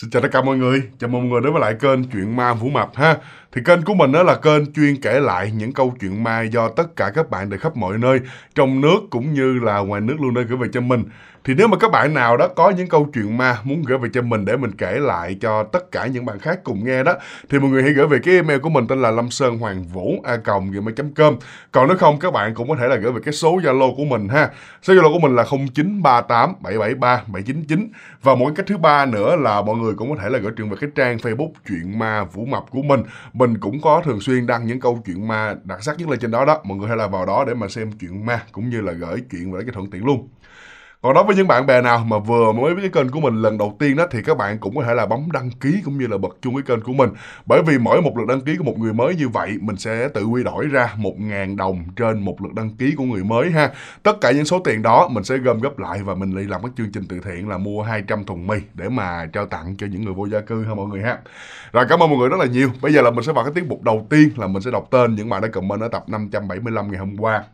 Xin chào tất cả mọi người, chào mừng mọi người đến với lại kênh Chuyện Ma Vũ Mập ha thì kênh của mình đó là kênh chuyên kể lại những câu chuyện ma do tất cả các bạn từ khắp mọi nơi, trong nước cũng như là ngoài nước luôn đã gửi về cho mình. Thì nếu mà các bạn nào đó có những câu chuyện ma muốn gửi về cho mình để mình kể lại cho tất cả những bạn khác cùng nghe đó thì mọi người hãy gửi về cái email của mình tên là lâm sơn hoàng vũ a còng gmail.com còn nếu không các bạn cũng có thể là gửi về cái số zalo của mình ha số zalo của mình là 0938 773 799 và một cái cách thứ ba nữa là mọi người cũng có thể là gửi chuyện về cái trang facebook chuyện ma vũ mập của mình mình mình cũng có thường xuyên đăng những câu chuyện ma đặc sắc nhất lên trên đó đó mọi người hãy là vào đó để mà xem chuyện ma cũng như là gửi chuyện và cái thuận tiện luôn còn đối với những bạn bè nào mà vừa mới biết cái kênh của mình lần đầu tiên đó thì các bạn cũng có thể là bấm đăng ký cũng như là bật chuông cái kênh của mình bởi vì mỗi một lượt đăng ký của một người mới như vậy mình sẽ tự quy đổi ra 1.000 đồng trên một lượt đăng ký của người mới ha tất cả những số tiền đó mình sẽ gom góp lại và mình lại làm cái chương trình từ thiện là mua 200 thùng mì để mà trao tặng cho những người vô gia cư ha mọi người ha rồi cảm ơn mọi người rất là nhiều bây giờ là mình sẽ vào cái tiết mục đầu tiên là mình sẽ đọc tên những bạn đã comment ở tập 575 ngày hôm qua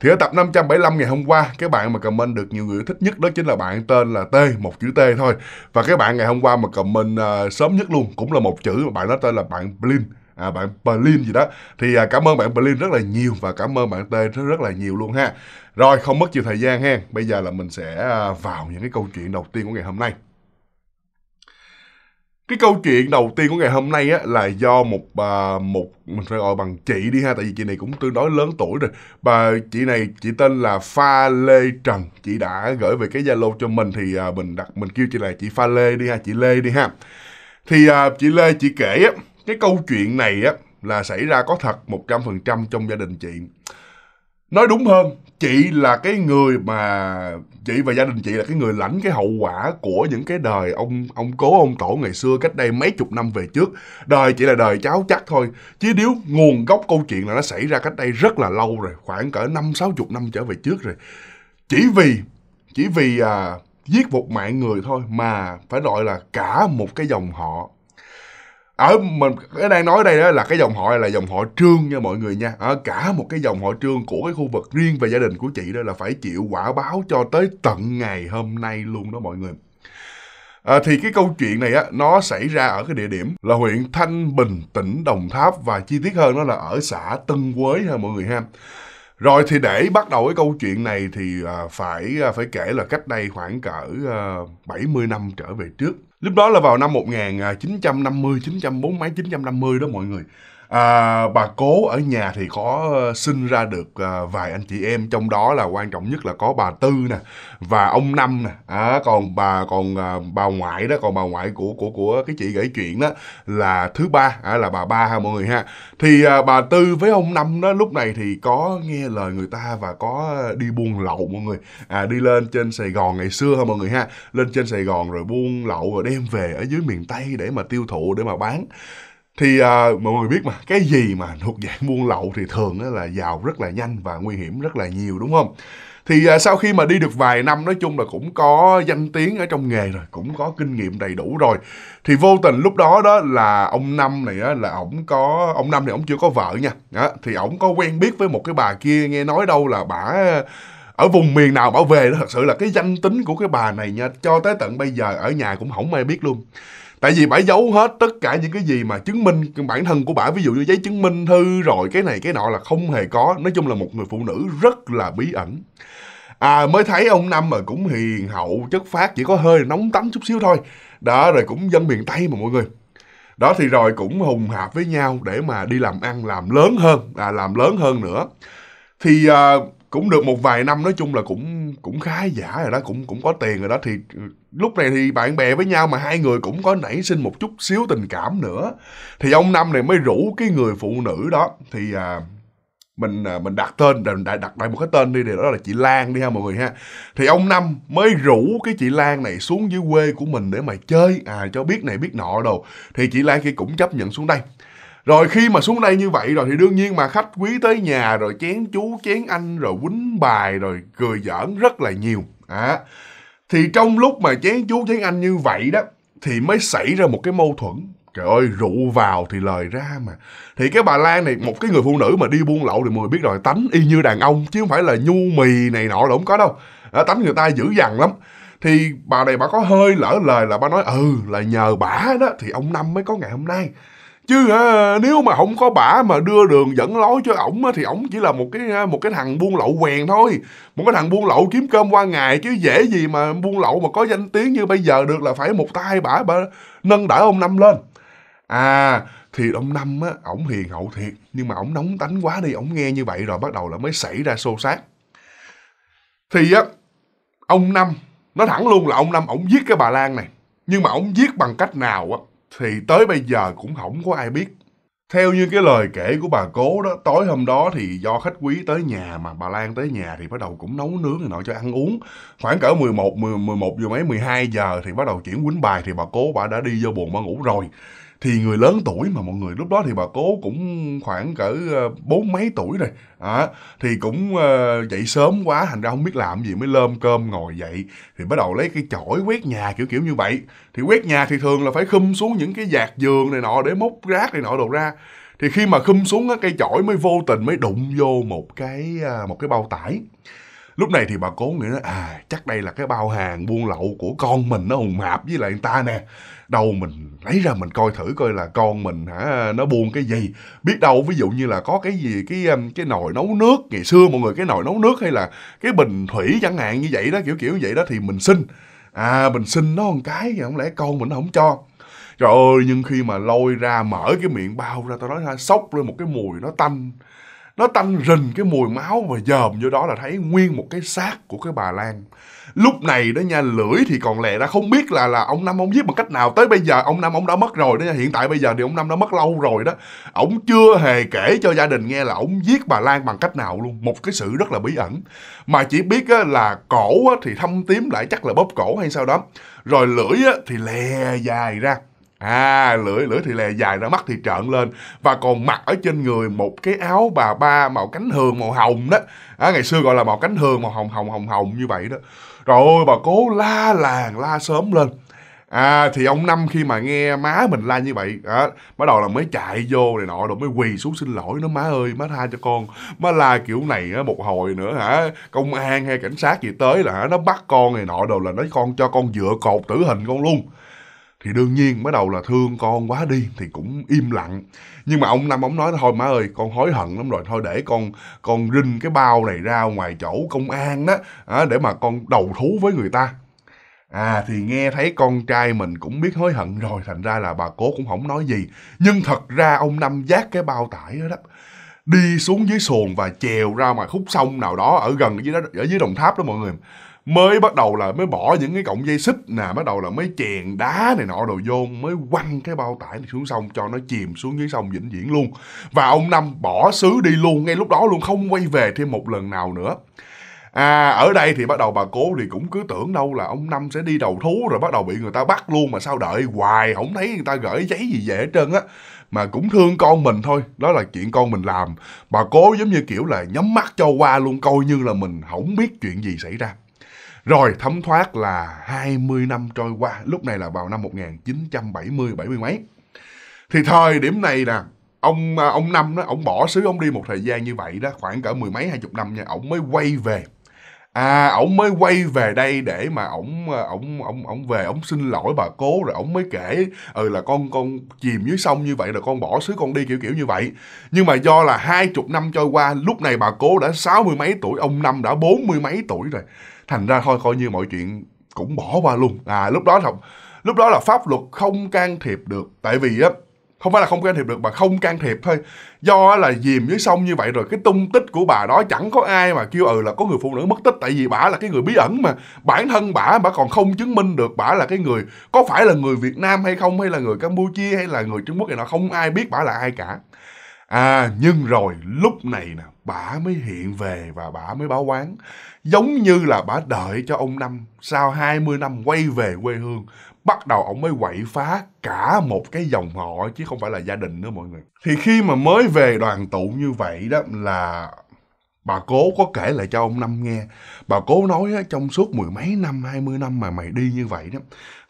thì ở tập 575 ngày hôm qua, cái bạn mà comment được nhiều người thích nhất đó chính là bạn tên là T, một chữ T thôi. Và cái bạn ngày hôm qua mà comment uh, sớm nhất luôn cũng là một chữ mà bạn đó tên là bạn Blin à, bạn Berlin gì đó thì à, cảm ơn bạn Berlin rất là nhiều và cảm ơn bạn T rất, rất là nhiều luôn ha rồi không mất nhiều thời gian ha bây giờ là mình sẽ à, vào những cái câu chuyện đầu tiên của ngày hôm nay cái câu chuyện đầu tiên của ngày hôm nay á là do một bà một mình phải gọi bằng chị đi ha tại vì chị này cũng tương đối lớn tuổi rồi bà chị này chị tên là pha lê trần chị đã gửi về cái zalo cho mình thì à, mình đặt mình kêu chị là chị pha lê đi ha chị lê đi ha thì à, chị lê chị kể á cái câu chuyện này á là xảy ra có thật 100% trong gia đình chị nói đúng hơn chị là cái người mà chị và gia đình chị là cái người lãnh cái hậu quả của những cái đời ông ông cố ông tổ ngày xưa cách đây mấy chục năm về trước đời chị là đời cháu chắc thôi chứ nếu nguồn gốc câu chuyện là nó xảy ra cách đây rất là lâu rồi khoảng cỡ năm sáu chục năm trở về trước rồi chỉ vì chỉ vì à, giết một mạng người thôi mà phải gọi là cả một cái dòng họ ở ờ, mình cái đang nói đây đó là cái dòng họ là dòng họ trương nha mọi người nha ở ờ, cả một cái dòng họ trương của cái khu vực riêng về gia đình của chị đó là phải chịu quả báo cho tới tận ngày hôm nay luôn đó mọi người À, thì cái câu chuyện này á, nó xảy ra ở cái địa điểm là huyện Thanh Bình, tỉnh Đồng Tháp và chi tiết hơn đó là ở xã Tân Quế ha mọi người ha rồi thì để bắt đầu cái câu chuyện này thì à, phải à, phải kể là cách đây khoảng cỡ 70 à, năm trở về trước. Lúc đó là vào năm 1950, 940 mấy 950 đó mọi người à, bà cố ở nhà thì có ờ, sinh ra được à, vài anh chị em trong đó là quan trọng nhất là có bà tư nè và ông năm nè à, còn bà còn à, bà ngoại đó còn bà ngoại của của của cái chị gửi chuyện đó là thứ ba à, là bà ba ha mọi người ha thì à, bà tư với ông năm đó lúc này thì có nghe lời người ta và có à, đi buôn lậu mọi người à, đi lên trên sài gòn ngày xưa ha mọi người ha lên trên sài gòn rồi buôn lậu rồi đem về ở dưới miền tây để mà tiêu thụ để mà bán thì à, mọi người biết mà cái gì mà thuộc dạng buôn lậu thì thường là giàu rất là nhanh và nguy hiểm rất là nhiều đúng không thì à, sau khi mà đi được vài năm nói chung là cũng có danh tiếng ở trong nghề rồi cũng có kinh nghiệm đầy đủ rồi thì vô tình lúc đó đó là ông năm này á, là ổng có ông năm thì ổng chưa có vợ nha đó, thì ổng có quen biết với một cái bà kia nghe nói đâu là bà ở vùng miền nào bảo về đó thật sự là cái danh tính của cái bà này nha cho tới tận bây giờ ở nhà cũng không ai biết luôn tại vì bả giấu hết tất cả những cái gì mà chứng minh bản thân của bả ví dụ như giấy chứng minh thư rồi cái này cái nọ là không hề có nói chung là một người phụ nữ rất là bí ẩn à mới thấy ông năm mà cũng hiền hậu chất phát chỉ có hơi nóng tánh chút xíu thôi đó rồi cũng dân miền tây mà mọi người đó thì rồi cũng hùng hạp với nhau để mà đi làm ăn làm lớn hơn à làm lớn hơn nữa thì uh, cũng được một vài năm nói chung là cũng cũng khá giả rồi đó cũng cũng có tiền rồi đó thì ừ, lúc này thì bạn bè với nhau mà hai người cũng có nảy sinh một chút xíu tình cảm nữa thì ông năm này mới rủ cái người phụ nữ đó thì à, mình à, mình đặt tên mình đặt đặt lại một cái tên đi thì đó là chị Lan đi ha mọi người ha thì ông năm mới rủ cái chị Lan này xuống dưới quê của mình để mà chơi à cho biết này biết nọ đồ thì chị Lan kia cũng chấp nhận xuống đây rồi khi mà xuống đây như vậy rồi thì đương nhiên mà khách quý tới nhà rồi chén chú chén anh rồi quýnh bài rồi cười giỡn rất là nhiều à, thì trong lúc mà chén chú chén anh như vậy đó thì mới xảy ra một cái mâu thuẫn trời ơi rượu vào thì lời ra mà thì cái bà lan này một cái người phụ nữ mà đi buôn lậu thì mọi người biết rồi tánh y như đàn ông chứ không phải là nhu mì này nọ là không có đâu à, tánh người ta dữ dằn lắm thì bà này bà có hơi lỡ lời là bà nói ừ là nhờ bả đó thì ông năm mới có ngày hôm nay chứ à, nếu mà không có bả mà đưa đường dẫn lối cho ổng á thì ổng chỉ là một cái ờ, một cái thằng buôn lậu quèn thôi một cái thằng buôn lậu kiếm cơm qua ngày chứ dễ gì mà buôn lậu mà có danh tiếng như bây giờ được là phải một tay bả bả nâng đỡ ông năm lên à thì ông năm á ổng hiền hậu thiệt nhưng mà ổng nóng tánh quá đi ổng nghe như vậy rồi bắt đầu là mới xảy ra xô xát thì á ông năm nó thẳng luôn là ông năm ổng giết cái bà lan này nhưng mà ổng giết bằng cách nào á thì tới bây giờ cũng không có ai biết. Theo như cái lời kể của bà cố đó, tối hôm đó thì do khách quý tới nhà mà bà Lan tới nhà thì bắt đầu cũng nấu nướng này nọ cho ăn uống. Khoảng cỡ 11, 11 giờ mấy 12 giờ thì bắt đầu chuyển quýnh bài thì bà cố bà đã đi vô buồn bà ngủ rồi thì người lớn tuổi mà mọi người lúc đó thì bà cố cũng khoảng cỡ ờ, bốn mấy tuổi rồi à, thì cũng uh, dậy sớm quá thành ra không biết làm gì mới lơm cơm ngồi dậy thì bắt đầu lấy cái chổi quét nhà kiểu kiểu như vậy thì quét nhà thì thường là phải khum xuống những cái dạt giường này nọ để móc rác này nọ đồ ra thì khi mà khum xuống á, cây chổi mới vô tình mới đụng vô một cái ờ, một cái bao tải lúc này thì bà cố nghĩ à chắc đây là cái bao hàng buôn lậu của con mình nó hùng hạp với lại người ta nè đâu mình lấy ra mình coi thử coi là con mình hả nó buôn cái gì biết đâu ví dụ như là có cái gì cái um, cái nồi nấu nước ngày xưa mọi người cái nồi nấu nước hay là cái bình thủy chẳng hạn như vậy đó kiểu kiểu vậy đó thì mình xin à mình xin nó một cái không lẽ con mình nó không cho trời ơi nhưng khi mà lôi ra mở cái miệng bao ra tao nói ha sốc lên một cái mùi nó tanh nó tanh rình cái mùi máu và dòm vô đó là thấy nguyên một cái xác của cái bà Lan lúc này đó nha lưỡi thì còn lẹ ra không biết là là ông năm ông giết bằng cách nào tới bây giờ ông năm ông đã mất rồi đó nha. hiện tại bây giờ thì ông năm đã mất lâu rồi đó ông chưa hề kể cho gia đình nghe là ông giết bà Lan bằng cách nào luôn một cái sự rất là bí ẩn mà chỉ biết á, là cổ á, thì thâm tím lại chắc là bóp cổ hay sao đó rồi lưỡi á, thì lè dài ra à lưỡi lưỡi thì lè dài ra mắt thì trợn lên và còn mặc ở trên người một cái áo bà ba màu cánh hường màu hồng đó à, ngày xưa gọi là màu cánh hường màu hồng hồng hồng hồng như vậy đó rồi bà cố la làng la sớm lên à thì ông năm khi mà nghe má mình la như vậy á bắt đầu là mới chạy vô này nọ rồi mới quỳ xuống xin lỗi nó má ơi má tha cho con má la kiểu này á một hồi nữa hả công an hay cảnh sát gì tới là hả nó bắt con này nọ đồ là nói con cho con dựa cột tử hình con luôn thì đương nhiên mới đầu là thương con quá đi thì cũng im lặng nhưng mà ông năm ông nói thôi má ơi con hối hận lắm rồi thôi để con con rinh cái bao này ra ngoài chỗ công an đó à, để mà con đầu thú với người ta à thì nghe thấy con trai mình cũng biết hối hận rồi thành ra là bà cố cũng không nói gì nhưng thật ra ông năm giác cái bao tải đó, đó đi xuống dưới xuồng và chèo ra ngoài khúc sông nào đó ở gần dưới đó ở dưới đồng tháp đó mọi người mới bắt đầu là mới bỏ những cái cọng dây xích nè bắt đầu là mới chèn đá này nọ đồ vô mới quăng cái bao tải này xuống sông cho nó chìm xuống dưới sông vĩnh viễn luôn và ông năm bỏ xứ đi luôn ngay lúc đó luôn không quay về thêm một lần nào nữa À, ở đây thì bắt đầu bà cố thì cũng cứ tưởng đâu là ông Năm sẽ đi đầu thú rồi bắt đầu bị người ta bắt luôn mà sao đợi hoài không thấy người ta gửi giấy gì về hết trơn á. Mà cũng thương con mình thôi, đó là chuyện con mình làm. Bà cố giống như kiểu là nhắm mắt cho qua luôn coi như là mình không biết chuyện gì xảy ra. Rồi thấm thoát là 20 năm trôi qua, lúc này là vào năm 1970 70 mấy. Thì thời điểm này nè, ông à, ông năm đó ông bỏ xứ ông đi một thời gian như vậy đó, khoảng cỡ mười mấy hai chục năm nha, ông mới quay về. À, ông mới quay về đây để mà ông à, ông ông ông về ông xin lỗi bà cố rồi ông mới kể ừ là con con chìm dưới sông như vậy rồi con bỏ xứ con đi kiểu kiểu như vậy. Nhưng mà do là hai chục năm trôi qua, lúc này bà cố đã sáu mươi mấy tuổi, ông năm đã bốn mươi mấy tuổi rồi thành ra thôi coi như mọi chuyện cũng bỏ qua luôn à lúc đó là lúc đó là pháp luật không can thiệp được tại vì á không phải là không can thiệp được mà không can thiệp thôi do là dìm dưới sông như vậy rồi cái tung tích của bà đó chẳng có ai mà kêu ừ là có người phụ nữ mất tích tại vì bà là cái người bí ẩn mà bản thân bà bà còn không chứng minh được bà là cái người có phải là người việt nam hay không hay là người campuchia hay là người trung quốc thì nó không ai biết bà là ai cả à nhưng rồi lúc này nè bà mới hiện về và bà mới báo quán giống như là bà đợi cho ông năm sau 20 năm quay về quê hương bắt đầu ông mới quậy phá cả một cái dòng họ chứ không phải là gia đình nữa mọi người thì khi mà mới về đoàn tụ như vậy đó là bà cố có kể lại cho ông năm nghe bà cố nói á, trong suốt mười mấy năm hai mươi năm mà mày đi như vậy đó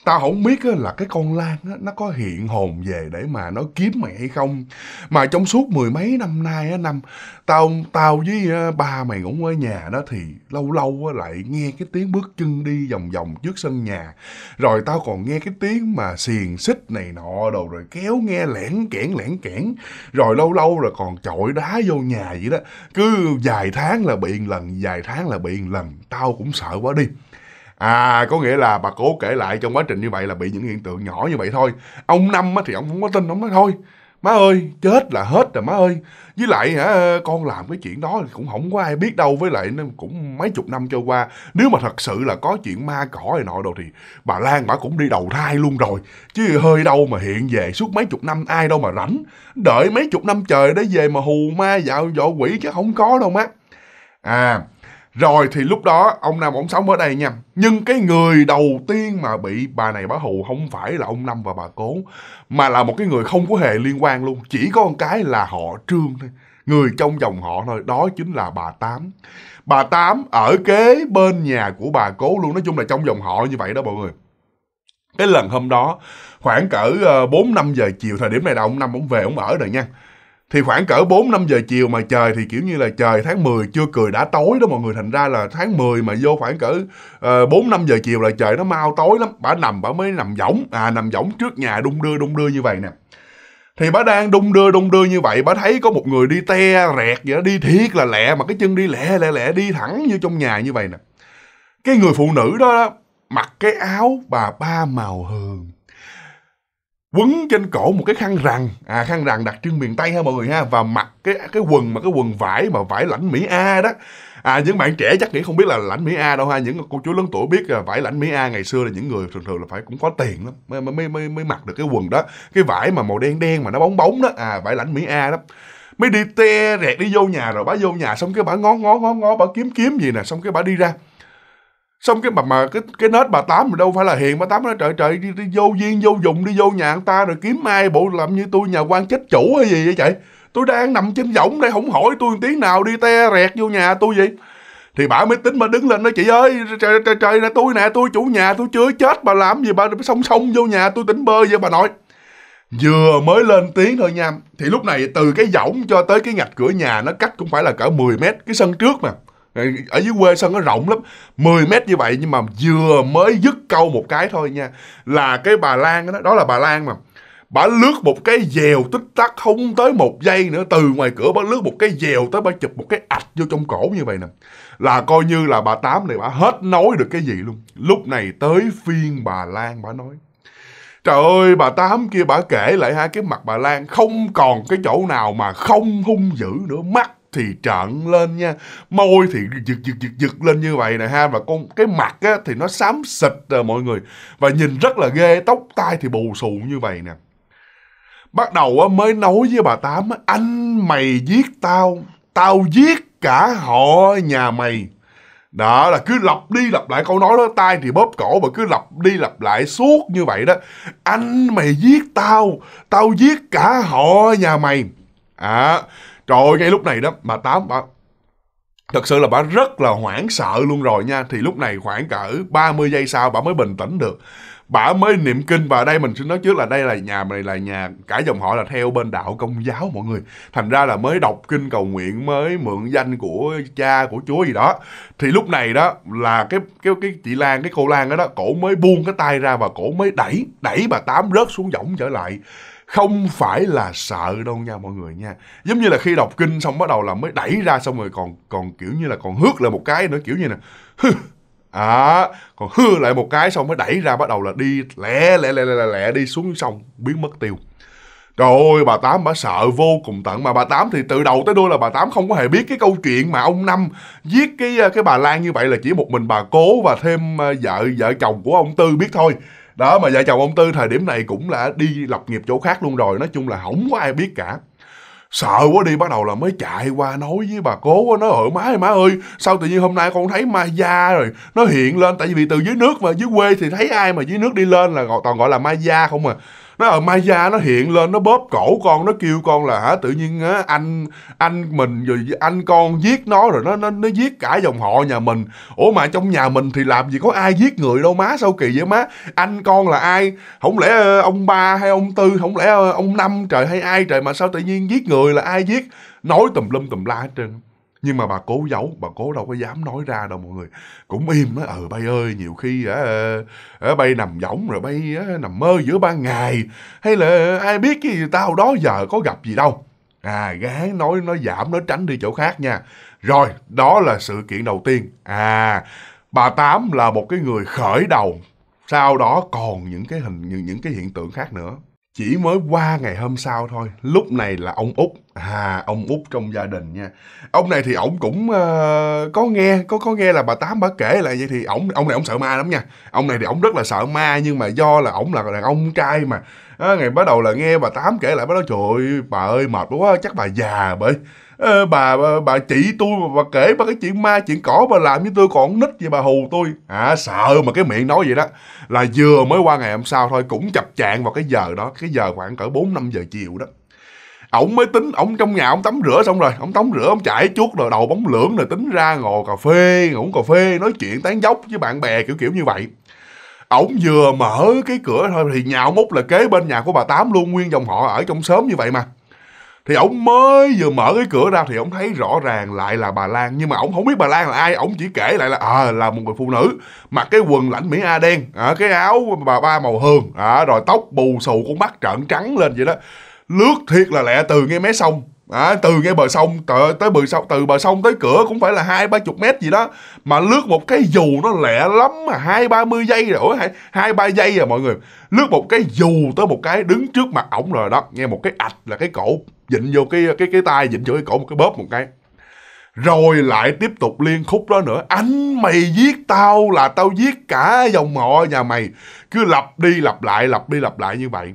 tao không biết là cái con lan nó có hiện hồn về để mà nó kiếm mày hay không mà trong suốt mười mấy năm nay á năm tao tao với ba mày cũng ở nhà đó thì lâu lâu lại nghe cái tiếng bước chân đi vòng vòng trước sân nhà rồi tao còn nghe cái tiếng mà xiềng xích này nọ đồ rồi kéo nghe lẻn kẽn lẻn kẽn rồi lâu lâu rồi còn chọi đá vô nhà vậy đó cứ vài tháng là bị lần vài tháng là bị lần tao cũng sợ quá đi à có nghĩa là bà cố kể lại trong quá trình như vậy là bị những hiện tượng nhỏ như vậy thôi ông năm á thì ông không có tin ông nói thôi má ơi chết là hết rồi má ơi với lại hả con làm cái chuyện đó cũng không có ai biết đâu với lại nó cũng mấy chục năm trôi qua nếu mà thật sự là có chuyện ma cỏ này nọ đồ thì bà lan bà cũng đi đầu thai luôn rồi chứ hơi đâu mà hiện về suốt mấy chục năm ai đâu mà rảnh đợi mấy chục năm trời để về mà hù ma dạo dọ quỷ chứ không có đâu má à rồi thì lúc đó ông năm ổng sống ở đây nha nhưng cái người đầu tiên mà bị bà này bá hù không phải là ông năm và bà cố mà là một cái người không có hề liên quan luôn chỉ có một cái là họ trương thôi người trong dòng họ thôi đó chính là bà tám bà tám ở kế bên nhà của bà cố luôn nói chung là trong dòng họ như vậy đó mọi người cái lần hôm đó khoảng cỡ ờ, bốn năm giờ chiều thời điểm này là ông năm ổng về ổng ở rồi nha thì khoảng cỡ 4 5 giờ chiều mà trời thì kiểu như là trời tháng 10 chưa cười đã tối đó mọi người thành ra là tháng 10 mà vô khoảng cỡ uh, 4 5 giờ chiều là trời nó mau tối lắm bà nằm bà mới nằm võng à nằm võng trước nhà đung đưa đung đưa như vậy nè thì bà đang đung đưa đung đưa như vậy bà thấy có một người đi te rẹt vậy đó, đi thiệt là lẹ mà cái chân đi lẹ lẹ lẹ đi thẳng như trong nhà như vậy nè cái người phụ nữ đó, đó mặc cái áo bà ba màu hường quấn trên cổ một cái khăn rằn à khăn rằn đặc trưng miền tây ha mọi người ha và mặc cái cái quần mà cái quần vải mà vải lãnh mỹ a đó à những bạn trẻ chắc nghĩ không biết là lãnh mỹ a đâu ha những cô chú lớn tuổi biết là vải lãnh mỹ a ngày xưa là những người thường thường là phải cũng có tiền lắm mới mới mới, mới mặc được cái quần đó cái vải mà màu đen đen mà nó bóng bóng đó à vải lãnh mỹ a đó mới đi te rẹt đi vô nhà rồi bà vô nhà xong cái bà ngó ngó ngó ngó bà kiếm kiếm gì nè xong cái bà đi ra xong cái bà mà cái cái nết bà tám mà đâu phải là hiền bà tám nói trời trời đi, đi vô duyên vô dụng đi vô nhà anh ta rồi kiếm ai bộ làm như tôi nhà quan chết chủ hay gì vậy chạy tôi đang nằm trên võng đây không hỏi tôi tiếng nào đi te rẹt vô nhà tôi vậy thì bà mới tính mà đứng lên nói chị ơi trời trời, trời nè tôi nè tôi chủ nhà tôi chưa chết bà làm gì bà song song vô nhà tôi tỉnh bơi vậy bà nói vừa mới lên tiếng thôi nha thì lúc này từ cái võng cho tới cái ngạch cửa nhà nó cách cũng phải là cỡ 10 mét cái sân trước mà ở dưới quê sân nó rộng lắm 10 mét như vậy nhưng mà vừa mới dứt câu một cái thôi nha là cái bà Lan đó đó là bà Lan mà bà lướt một cái dèo tích tắc không tới một giây nữa từ ngoài cửa bà lướt một cái dèo tới bà chụp một cái ạch vô trong cổ như vậy nè là coi như là bà tám này bà hết nói được cái gì luôn lúc này tới phiên bà Lan bà nói Trời ơi bà Tám kia bà kể lại hai cái mặt bà Lan không còn cái chỗ nào mà không hung dữ nữa mắt thì trợn lên nha môi thì giật giật giật giật lên như vậy nè ha và con cái mặt á, thì nó xám xịt rồi ờ, mọi người và nhìn rất là ghê tóc tai thì bù xù như vậy nè bắt đầu á, mới nói với bà tám anh mày giết tao tao giết cả họ nhà mày đó là cứ lặp đi lặp lại câu nói đó tay thì bóp cổ và cứ lặp đi lặp lại suốt như vậy đó anh mày giết tao tao giết cả họ nhà mày à Trời ơi, ngay lúc này đó, bà Tám, bà, thật sự là bà rất là hoảng sợ luôn rồi nha. Thì lúc này khoảng cỡ 30 giây sau bà mới bình tĩnh được. Bà mới niệm kinh và đây mình xin nói trước là đây là nhà này là nhà cả dòng họ là theo bên đạo công giáo mọi người. Thành ra là mới đọc kinh cầu nguyện mới mượn danh của cha của Chúa gì đó. Thì lúc này đó là cái cái cái chị Lan cái cô Lan đó đó cổ mới buông cái tay ra và cổ mới đẩy đẩy bà tám rớt xuống võng trở lại không phải là sợ đâu nha mọi người nha giống như là khi đọc kinh xong bắt đầu là mới đẩy ra xong rồi còn còn kiểu như là còn hước lại một cái nữa kiểu như nè à còn hư lại một cái xong mới đẩy ra bắt đầu là đi lẹ lẹ lẹ lẹ lẹ đi xuống sông biến mất tiêu trời ơi bà tám bà sợ vô cùng tận mà bà tám thì từ đầu tới đuôi là bà tám không có hề biết cái câu chuyện mà ông năm giết cái ờ, cái bà lan như vậy là chỉ một mình bà cố và thêm ờ, vợ vợ chồng của ông tư biết thôi đó mà vợ chồng ông tư thời điểm này cũng là đi lập nghiệp chỗ khác luôn rồi nói chung là không có ai biết cả sợ quá đi bắt đầu là mới chạy qua nói với bà cố nói ở má ơi má ơi sao tự nhiên hôm nay con thấy ma da rồi nó hiện lên tại vì từ dưới nước mà dưới quê thì thấy ai mà dưới nước đi lên là toàn gọi là ma da không à nó ở Maya nó hiện lên nó bóp cổ con nó kêu con là hả tự nhiên á anh anh mình rồi anh con giết nó rồi nó nó nó giết cả dòng họ nhà mình ủa mà trong nhà mình thì làm gì có ai giết người đâu má sao kỳ vậy má anh con là ai không lẽ ờ, ông ba hay ông tư không lẽ ờ, ông năm trời hay ai trời mà sao tự nhiên giết người là ai giết nói tùm lum tùm la hết trơn nhưng mà bà cố giấu bà cố đâu có dám nói ra đâu mọi người cũng im á ờ bay ơi nhiều khi á à, bay nằm võng rồi bay á, nằm mơ giữa ban ngày hay là ai biết cái gì tao đó giờ có gặp gì đâu à gán nói nó giảm nó tránh đi chỗ khác nha rồi đó là sự kiện đầu tiên à bà tám là một cái người khởi đầu sau đó còn những cái hình những, những cái hiện tượng khác nữa chỉ mới qua ngày hôm sau thôi lúc này là ông út à ông út trong gia đình nha ông này thì ổng cũng uh, có nghe có có nghe là bà tám bà kể lại vậy thì ổng ông này ông sợ ma lắm nha ông này thì ổng rất là sợ ma nhưng mà do là ổng là đàn ông trai mà à, ngày bắt đầu là nghe bà tám kể lại bắt đầu trời ơi bà ơi mệt quá chắc bà già bởi bà, bà bà chị tôi mà bà kể bà cái chuyện ma chuyện cỏ bà làm với tôi còn nít vậy bà hù tôi à sợ mà cái miệng nói vậy đó là vừa mới qua ngày hôm sau thôi cũng chập chạng vào cái giờ đó cái giờ khoảng cỡ bốn năm giờ chiều đó ổng mới tính ổng trong nhà ổng tắm rửa xong rồi ổng tắm rửa ổng chảy chuốt rồi đầu bóng lưỡng rồi tính ra ngồi cà phê ngủ cà phê nói chuyện tán dốc với bạn bè kiểu kiểu như vậy ổng vừa mở cái cửa thôi thì nhào mút là kế bên nhà của bà tám luôn nguyên dòng họ ở trong xóm như vậy mà thì ổng mới vừa mở cái cửa ra thì ổng thấy rõ ràng lại là bà Lan nhưng mà ổng không biết bà Lan là ai ổng chỉ kể lại là à, là một người phụ nữ mặc cái quần lãnh Mỹ A đen à, cái áo bà ba màu hường à, rồi tóc bù xù con mắt trợn trắng lên vậy đó lướt thiệt là lẹ từ ngay mé sông À, từ ngay bờ sông tới, tới bờ sông từ bờ sông tới cửa cũng phải là hai ba chục mét gì đó mà lướt một cái dù nó lẹ lắm mà hai ba mươi giây rồi hai, hai ba giây rồi à mọi người lướt một cái dù tới một cái đứng trước mặt ổng rồi đó nghe một cái ạch là cái cổ dịnh vô cái cái cái tay dịnh vô cái cổ một cái bóp một cái rồi lại tiếp tục liên khúc đó nữa anh mày giết tao là tao giết cả dòng họ nhà mày cứ lặp đi lặp lại lặp đi lặp lại như vậy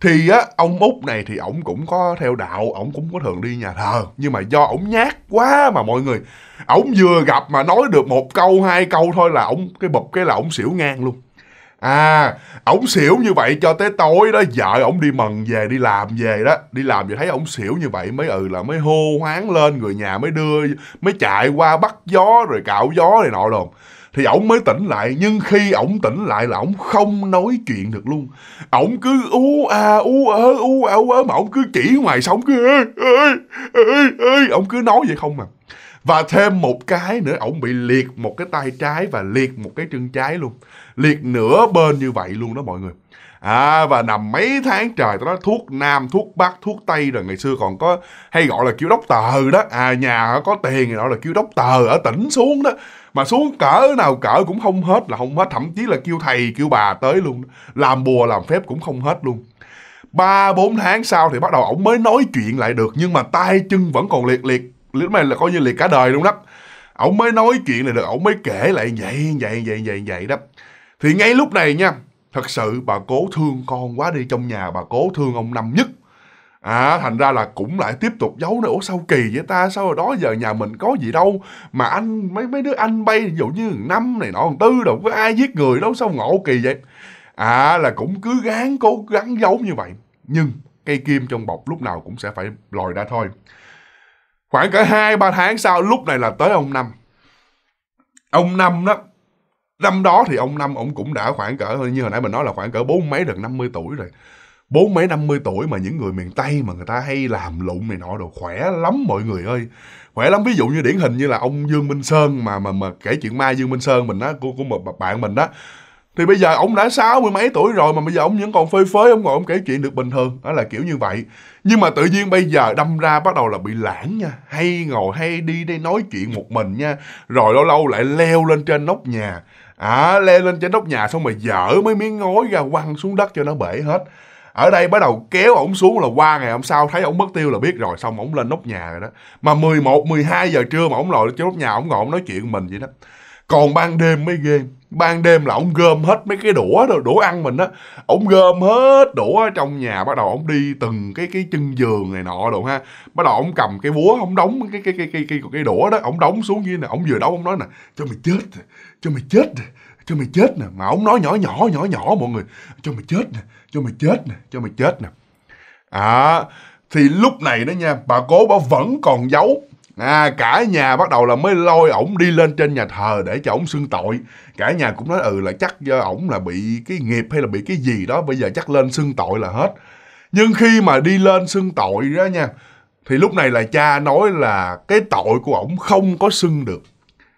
thì á ông út này thì ổng cũng có theo đạo ổng cũng có thường đi nhà thờ nhưng mà do ổng nhát quá mà mọi người ổng vừa gặp mà nói được một câu hai câu thôi là ổng cái bụp cái là ổng xỉu ngang luôn à ổng xỉu như vậy cho tới tối đó vợ ổng đi mần về đi làm về đó đi làm về thấy ổng xỉu như vậy mới ừ là mới hô hoáng lên người nhà mới đưa mới chạy qua bắt gió rồi cạo gió này nọ luôn thì ổng mới tỉnh lại nhưng khi ổng tỉnh lại là ổng không nói chuyện được luôn ổng cứ ú a ú ớ ú a ú ớ mà ổng cứ chỉ ngoài sống cứ ơi ơi ơi ơi ổng cứ nói vậy không mà và thêm một cái nữa ổng bị liệt một cái tay trái và liệt một cái chân trái luôn liệt nửa bên như vậy luôn đó mọi người à và nằm mấy tháng trời đó thuốc nam thuốc bắc thuốc tây rồi ngày xưa còn có hay gọi là kêu đốc tờ đó à nhà có tiền thì gọi là kêu đốc tờ ở tỉnh xuống đó mà xuống cỡ nào cỡ cũng không hết là không hết thậm chí là kêu thầy kêu bà tới luôn làm bùa làm phép cũng không hết luôn ba bốn tháng sau thì bắt đầu ổng mới nói chuyện lại được nhưng mà tay chân vẫn còn liệt liệt lúc này là coi như liệt cả đời luôn đó ổng mới nói chuyện lại được ổng mới kể lại vậy vậy vậy vậy vậy đó thì ngay lúc này nha thật sự bà cố thương con quá đi trong nhà bà cố thương ông năm nhất à thành ra là cũng lại tiếp tục giấu nữa ủa sao kỳ vậy ta sao rồi đó giờ nhà mình có gì đâu mà anh mấy mấy đứa anh bay ví dụ như năm này nọ tư đâu có ai giết người đâu sao ngộ kỳ vậy à là cũng cứ gán cố gắng giấu như vậy nhưng cây kim trong bọc lúc nào cũng sẽ phải lòi ra thôi khoảng cỡ hai ba tháng sau lúc này là tới ông năm ông năm đó năm đó thì ông năm ông cũng đã khoảng cỡ như hồi nãy mình nói là khoảng cỡ bốn mấy gần 50 tuổi rồi bốn mấy năm mươi tuổi mà những người miền tây mà người ta hay làm lụng này nọ đồ khỏe lắm mọi người ơi khỏe lắm ví dụ như điển hình như là ông dương minh sơn mà mà mà kể chuyện mai dương minh sơn mình á của của một bạn mình đó thì bây giờ ông đã sáu mươi mấy tuổi rồi mà bây giờ ông vẫn còn phơi phới ông ngồi ông kể chuyện được bình thường đó là kiểu như vậy nhưng mà tự nhiên bây giờ đâm ra bắt đầu là bị lãng nha hay ngồi hay đi đây nói chuyện một mình nha rồi lâu lâu lại leo lên trên nóc nhà à leo lên trên nóc nhà xong rồi dở mấy miếng ngói ra quăng xuống đất cho nó bể hết ở đây bắt đầu kéo ổng xuống là qua ngày hôm sau thấy ổng mất tiêu là biết rồi xong ổng lên nóc nhà rồi đó mà 11, 12 giờ trưa mà ổng lòi trên nóc nhà ổng ngồi ổng nói chuyện mình vậy đó còn ban đêm mới ghê ban đêm là ổng gom hết mấy cái đũa rồi đũa ăn mình á ổng gom hết đũa trong nhà bắt đầu ổng đi từng cái cái chân giường này nọ đồ ha bắt đầu ổng cầm cái búa ổng đóng cái cái cái cái cái cái đũa đó ổng đóng xuống như này ổng vừa đóng ổng nói nè cho mày chết cho mày chết cho mày chết nè mà ổng nói nhỏ nhỏ nhỏ nhỏ mọi người cho mày chết nè cho mày chết nè cho mày chết nè à thì lúc này đó nha bà cố bà vẫn còn giấu à cả nhà bắt đầu là mới lôi ổng đi lên trên nhà thờ để cho ổng xưng tội cả nhà cũng nói ừ là chắc do ổng là bị cái nghiệp hay là bị cái gì đó bây giờ chắc lên xưng tội là hết nhưng khi mà đi lên xưng tội đó nha thì lúc này là cha nói là cái tội của ổng không có xưng được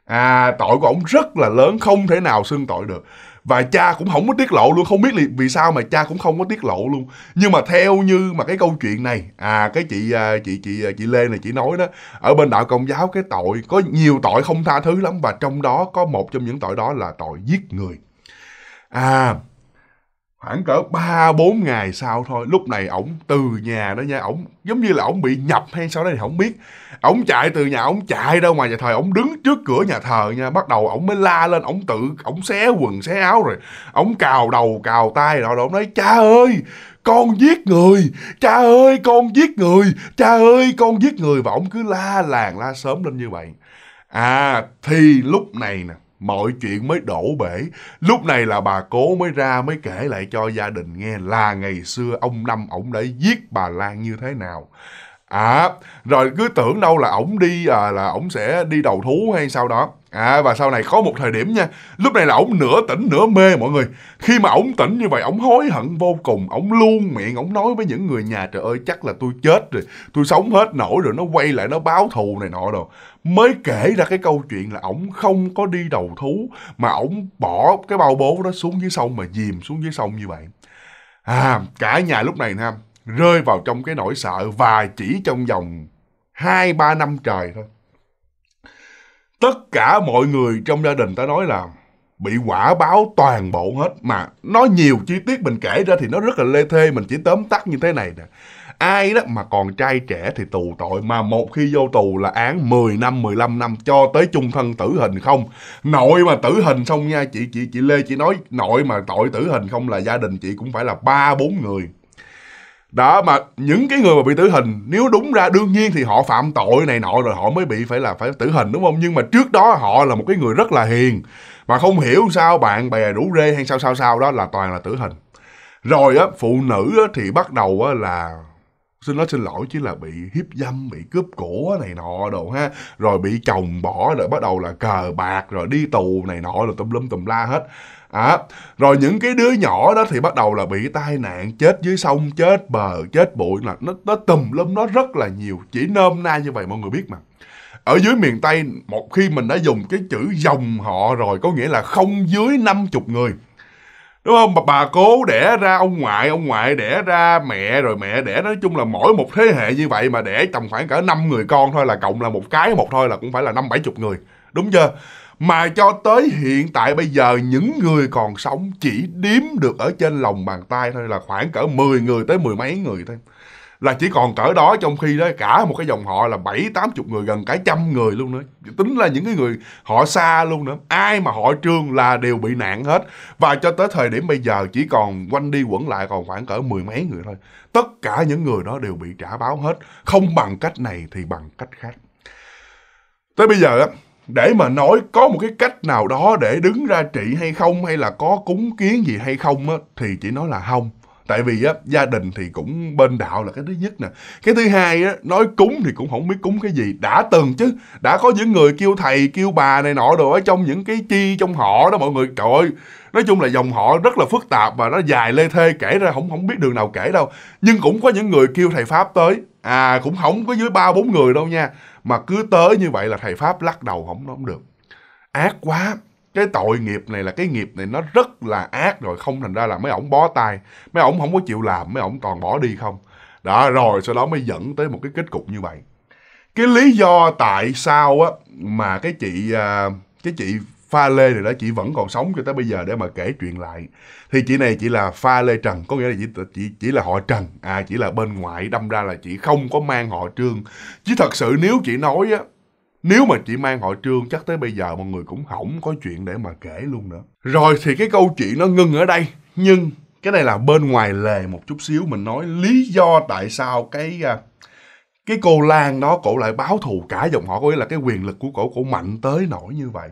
à tội của ổng rất là lớn không thể nào xưng tội được và cha cũng không có tiết lộ luôn không biết vì sao mà cha cũng không có tiết lộ luôn nhưng mà theo như mà cái câu chuyện này à cái chị à, chị chị à, chị lê này chị nói đó ở bên đạo công giáo cái tội có nhiều tội không tha thứ lắm và trong đó có một trong những tội đó là tội giết người à khoảng cỡ ba bốn ngày sau thôi lúc này ổng từ nhà đó nha ổng giống như là ổng bị nhập hay sao đó thì không biết ổng chạy từ nhà ổng chạy đâu ngoài nhà thờ ổng đứng trước cửa nhà thờ nha bắt đầu ổng mới la lên ổng tự ổng xé quần xé áo rồi ổng cào đầu cào tay rồi ổng nói cha ơi con giết người cha ơi con giết người cha ơi con giết người và ổng cứ la làng la sớm lên như vậy à thì lúc này nè mọi chuyện mới đổ bể. Lúc này là bà cố mới ra mới kể lại cho gia đình nghe là ngày xưa ông Năm ổng đã giết bà Lan như thế nào. À, rồi cứ tưởng đâu là ổng đi à, là ổng sẽ đi đầu thú hay sao đó À, và sau này có một thời điểm nha, lúc này là ổng nửa tỉnh nửa mê mọi người. Khi mà ổng tỉnh như vậy, ổng hối hận vô cùng, ổng luôn miệng, ổng nói với những người nhà trời ơi chắc là tôi chết rồi, tôi sống hết nổi rồi, nó quay lại nó báo thù này nọ rồi. Mới kể ra cái câu chuyện là ổng không có đi đầu thú, mà ổng bỏ cái bao bố đó xuống dưới sông mà dìm xuống dưới sông như vậy. À, cả nhà lúc này ha, rơi vào trong cái nỗi sợ và chỉ trong vòng 2-3 năm trời thôi tất cả mọi người trong gia đình ta nói là bị quả báo toàn bộ hết mà nói nhiều chi tiết mình kể ra thì nó rất là lê thê mình chỉ tóm tắt như thế này nè ai đó mà còn trai trẻ thì tù tội mà một khi vô tù là án 10 năm 15 năm cho tới chung thân tử hình không nội mà tử hình xong nha chị chị chị Lê chị nói nội mà tội tử hình không là gia đình chị cũng phải là ba bốn người đó mà những cái người mà bị tử hình nếu đúng ra đương nhiên thì họ phạm tội này nọ rồi họ mới bị phải là phải tử hình đúng không nhưng mà trước đó họ là một cái người rất là hiền mà không hiểu sao bạn bè rủ rê hay sao sao sao đó là toàn là tử hình rồi á phụ nữ á, thì bắt đầu á, là xin nói xin lỗi chứ là bị hiếp dâm bị cướp cổ này nọ đồ ha rồi bị chồng bỏ rồi bắt đầu là cờ bạc rồi đi tù này nọ rồi tùm lum tùm la hết à, rồi những cái đứa nhỏ đó thì bắt đầu là bị tai nạn chết dưới sông chết bờ chết bụi là nó, nó tùm lum nó rất là nhiều chỉ nôm na như vậy mọi người biết mà ở dưới miền Tây một khi mình đã dùng cái chữ dòng họ rồi có nghĩa là không dưới 50 người đúng không bà, bà cố đẻ ra ông ngoại ông ngoại đẻ ra mẹ rồi mẹ đẻ nói chung là mỗi một thế hệ như vậy mà đẻ tầm khoảng cỡ năm người con thôi là cộng là một cái một thôi là cũng phải là năm bảy chục người đúng chưa mà cho tới hiện tại bây giờ những người còn sống chỉ đếm được ở trên lòng bàn tay thôi là khoảng cỡ 10 người tới mười mấy người thôi là chỉ còn cỡ đó trong khi đó cả một cái dòng họ là bảy tám chục người gần cả trăm người luôn nữa tính là những cái người họ xa luôn nữa ai mà họ trương là đều bị nạn hết và cho tới thời điểm bây giờ chỉ còn quanh đi quẩn lại còn khoảng cỡ mười mấy người thôi tất cả những người đó đều bị trả báo hết không bằng cách này thì bằng cách khác tới bây giờ á để mà nói có một cái cách nào đó để đứng ra trị hay không hay là có cúng kiến gì hay không á, thì chỉ nói là không tại vì á gia đình thì cũng bên đạo là cái thứ nhất nè cái thứ hai á nói cúng thì cũng không biết cúng cái gì đã từng chứ đã có những người kêu thầy kêu bà này nọ rồi ở trong những cái chi trong họ đó mọi người trời ơi nói chung là dòng họ rất là phức tạp và nó dài lê thê kể ra không không biết đường nào kể đâu nhưng cũng có những người kêu thầy pháp tới à cũng không có dưới ba bốn người đâu nha mà cứ tới như vậy là thầy pháp lắc đầu không không được ác quá cái tội nghiệp này là cái nghiệp này nó rất là ác rồi không thành ra là mấy ổng bó tay mấy ổng không có chịu làm mấy ổng toàn bỏ đi không đó rồi sau đó mới dẫn tới một cái kết cục như vậy cái lý do tại sao á mà cái chị à, cái chị pha lê rồi đó chị vẫn còn sống cho tới bây giờ để mà kể chuyện lại thì chị này chỉ là pha lê trần có nghĩa là chỉ chỉ chỉ là họ trần à chỉ là bên ngoại đâm ra là chị không có mang họ trương chứ thật sự nếu chị nói á nếu mà chị mang họ trương chắc tới bây giờ mọi người cũng hỏng có chuyện để mà kể luôn nữa rồi thì cái câu chuyện nó ngưng ở đây nhưng cái này là bên ngoài lề một chút xíu mình nói lý do tại sao cái à, cái cô Lan đó cổ lại báo thù cả dòng họ có nghĩa là cái quyền lực của cổ cổ mạnh tới nổi như vậy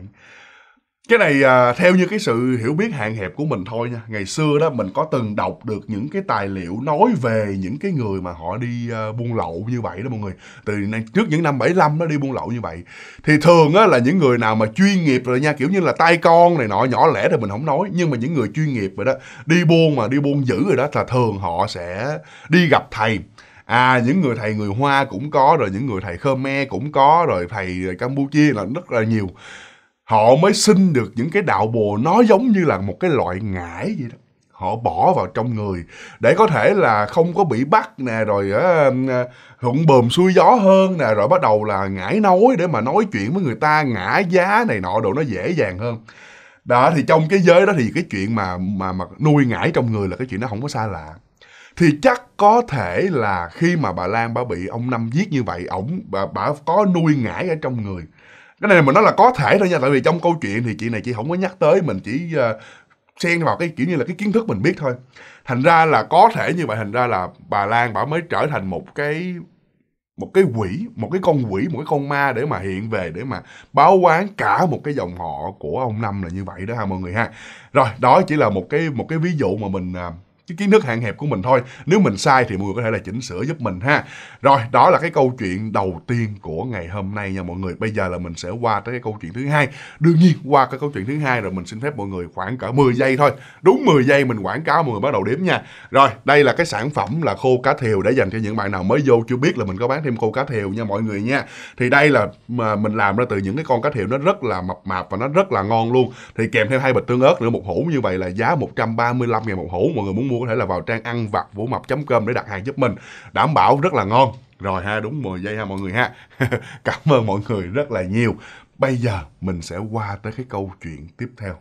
cái này à, theo như cái sự hiểu biết hạn hẹp của mình thôi nha ngày xưa đó mình có từng đọc được những cái tài liệu nói về những cái người mà họ đi à, buôn lậu như vậy đó mọi người từ trước những năm 75 nó đi buôn lậu như vậy thì thường á là những người nào mà chuyên nghiệp rồi nha kiểu như là tay con này nọ nhỏ lẻ thì mình không nói nhưng mà những người chuyên nghiệp rồi đó đi buôn mà đi buôn dữ rồi đó là thường họ sẽ đi gặp thầy à những người thầy người hoa cũng có rồi những người thầy khmer cũng có rồi thầy campuchia là rất là nhiều họ mới sinh được những cái đạo bồ nó giống như là một cái loại ngải vậy đó họ bỏ vào trong người để có thể là không có bị bắt nè rồi uh, ờ, ờ, thuận bùm xuôi gió hơn nè rồi bắt đầu là ngải nói để mà nói chuyện với người ta ngã giá này nọ đồ nó dễ dàng hơn đó thì trong cái giới đó thì cái chuyện mà mà mà nuôi ngải trong người là cái chuyện nó không có xa lạ thì chắc có thể là khi mà bà Lan bà bị ông Năm giết như vậy ổng bà, bà có nuôi ngải ở trong người cái này mình nói là có thể thôi nha tại vì trong câu chuyện thì chị này chị không có nhắc tới mình chỉ uh, xen vào cái kiểu như là cái kiến thức mình biết thôi thành ra là có thể như vậy thành ra là bà Lan bà mới trở thành một cái một cái quỷ một cái con quỷ một cái con ma để mà hiện về để mà báo quán cả một cái dòng họ của ông năm là như vậy đó ha mọi người ha rồi đó chỉ là một cái một cái ví dụ mà mình uh, cái kiến thức hạn hẹp của mình thôi nếu mình sai thì mọi người có thể là chỉnh sửa giúp mình ha rồi đó là cái câu chuyện đầu tiên của ngày hôm nay nha mọi người bây giờ là mình sẽ qua tới cái câu chuyện thứ hai đương nhiên qua cái câu chuyện thứ hai rồi mình xin phép mọi người khoảng cỡ 10 giây thôi đúng 10 giây mình quảng cáo mọi người bắt đầu đếm nha rồi đây là cái sản phẩm là khô cá thiều để dành cho những bạn nào mới vô chưa biết là mình có bán thêm khô cá thiều nha mọi người nha thì đây là mà mình làm ra từ những cái con cá thiều nó rất là mập mạp và nó rất là ngon luôn thì kèm theo hai bịch tương ớt nữa một hũ như vậy là giá 135 ngàn một hũ mọi người muốn mua có thể là vào trang ăn vặt vũ mập com để đặt hàng giúp mình đảm bảo rất là ngon rồi ha đúng 10 giây ha mọi người ha cảm ơn mọi người rất là nhiều bây giờ mình sẽ qua tới cái câu chuyện tiếp theo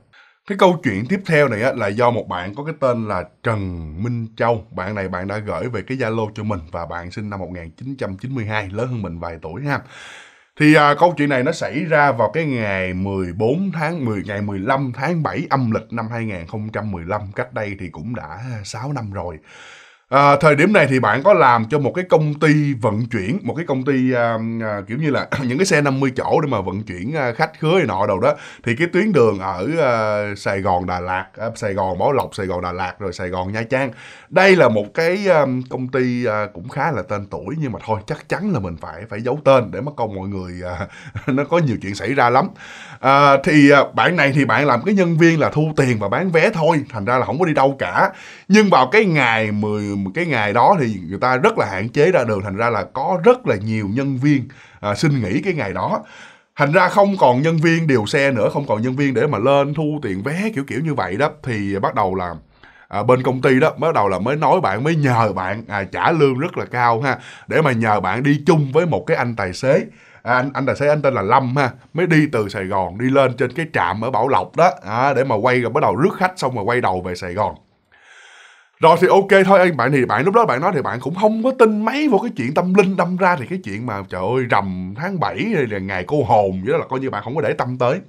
cái câu chuyện tiếp theo này á, là do một bạn có cái tên là Trần Minh Châu. Bạn này bạn đã gửi về cái Zalo cho mình và bạn sinh năm 1992, lớn hơn mình vài tuổi ha. Thì à, câu chuyện này nó xảy ra vào cái ngày 14 tháng 10 ngày 15 tháng 7 âm lịch năm 2015 cách đây thì cũng đã 6 năm rồi. À, thời điểm này thì bạn có làm cho một cái công ty vận chuyển, một cái công ty à, à, kiểu như là những cái xe 50 chỗ để mà vận chuyển à, khách khứa này nọ đầu đó thì cái tuyến đường ở à, Sài Gòn Đà Lạt, à, Sài Gòn Bảo Lộc, Sài Gòn Đà Lạt rồi Sài Gòn Nha Trang. Đây là một cái à, công ty à, cũng khá là tên tuổi nhưng mà thôi chắc chắn là mình phải phải giấu tên để mất công mọi người à, nó có nhiều chuyện xảy ra lắm. À, thì à, bạn này thì bạn làm cái nhân viên là thu tiền và bán vé thôi, thành ra là không có đi đâu cả. Nhưng vào cái ngày 10 cái ngày đó thì người ta rất là hạn chế ra đường thành ra là có rất là nhiều nhân viên à, xin nghỉ cái ngày đó thành ra không còn nhân viên điều xe nữa không còn nhân viên để mà lên thu tiền vé kiểu kiểu như vậy đó thì bắt đầu là à, bên công ty đó bắt đầu là mới nói bạn mới nhờ bạn à, trả lương rất là cao ha để mà nhờ bạn đi chung với một cái anh tài xế à, anh anh tài xế anh tên là Lâm ha mới đi từ Sài Gòn đi lên trên cái trạm ở Bảo Lộc đó à, để mà quay rồi bắt đầu rước khách xong rồi quay đầu về Sài Gòn rồi thì ok thôi anh bạn thì bạn lúc đó bạn nói thì bạn cũng không có tin mấy vào cái chuyện tâm linh đâm ra thì cái chuyện mà trời ơi rằm tháng 7 hay là ngày cô hồn vậy đó là coi như bạn không có để tâm tới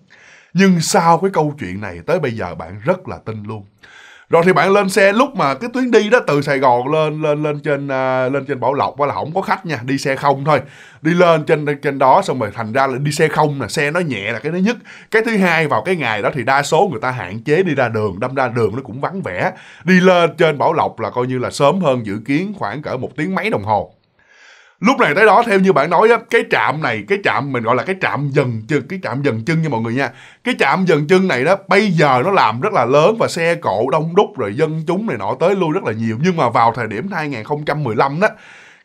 nhưng sau cái câu chuyện này tới bây giờ bạn rất là tin luôn rồi thì bạn lên xe lúc mà cái tuyến đi đó từ Sài Gòn lên lên lên trên uh, lên trên Bảo Lộc qua là không có khách nha đi xe không thôi đi lên trên trên đó xong rồi thành ra là đi xe không là xe nó nhẹ là cái thứ nhất cái thứ hai vào cái ngày đó thì đa số người ta hạn chế đi ra đường đâm ra đường nó cũng vắng vẻ đi lên trên Bảo Lộc là coi như là sớm hơn dự kiến khoảng cỡ một tiếng mấy đồng hồ lúc này tới đó theo như bạn nói á cái trạm này cái trạm mình gọi là cái trạm dần chân cái trạm dần chân nha mọi người nha cái trạm dần chân này đó bây giờ nó làm rất là lớn và xe cộ đông đúc rồi dân chúng này nọ tới lui rất là nhiều nhưng mà vào thời điểm 2015 đó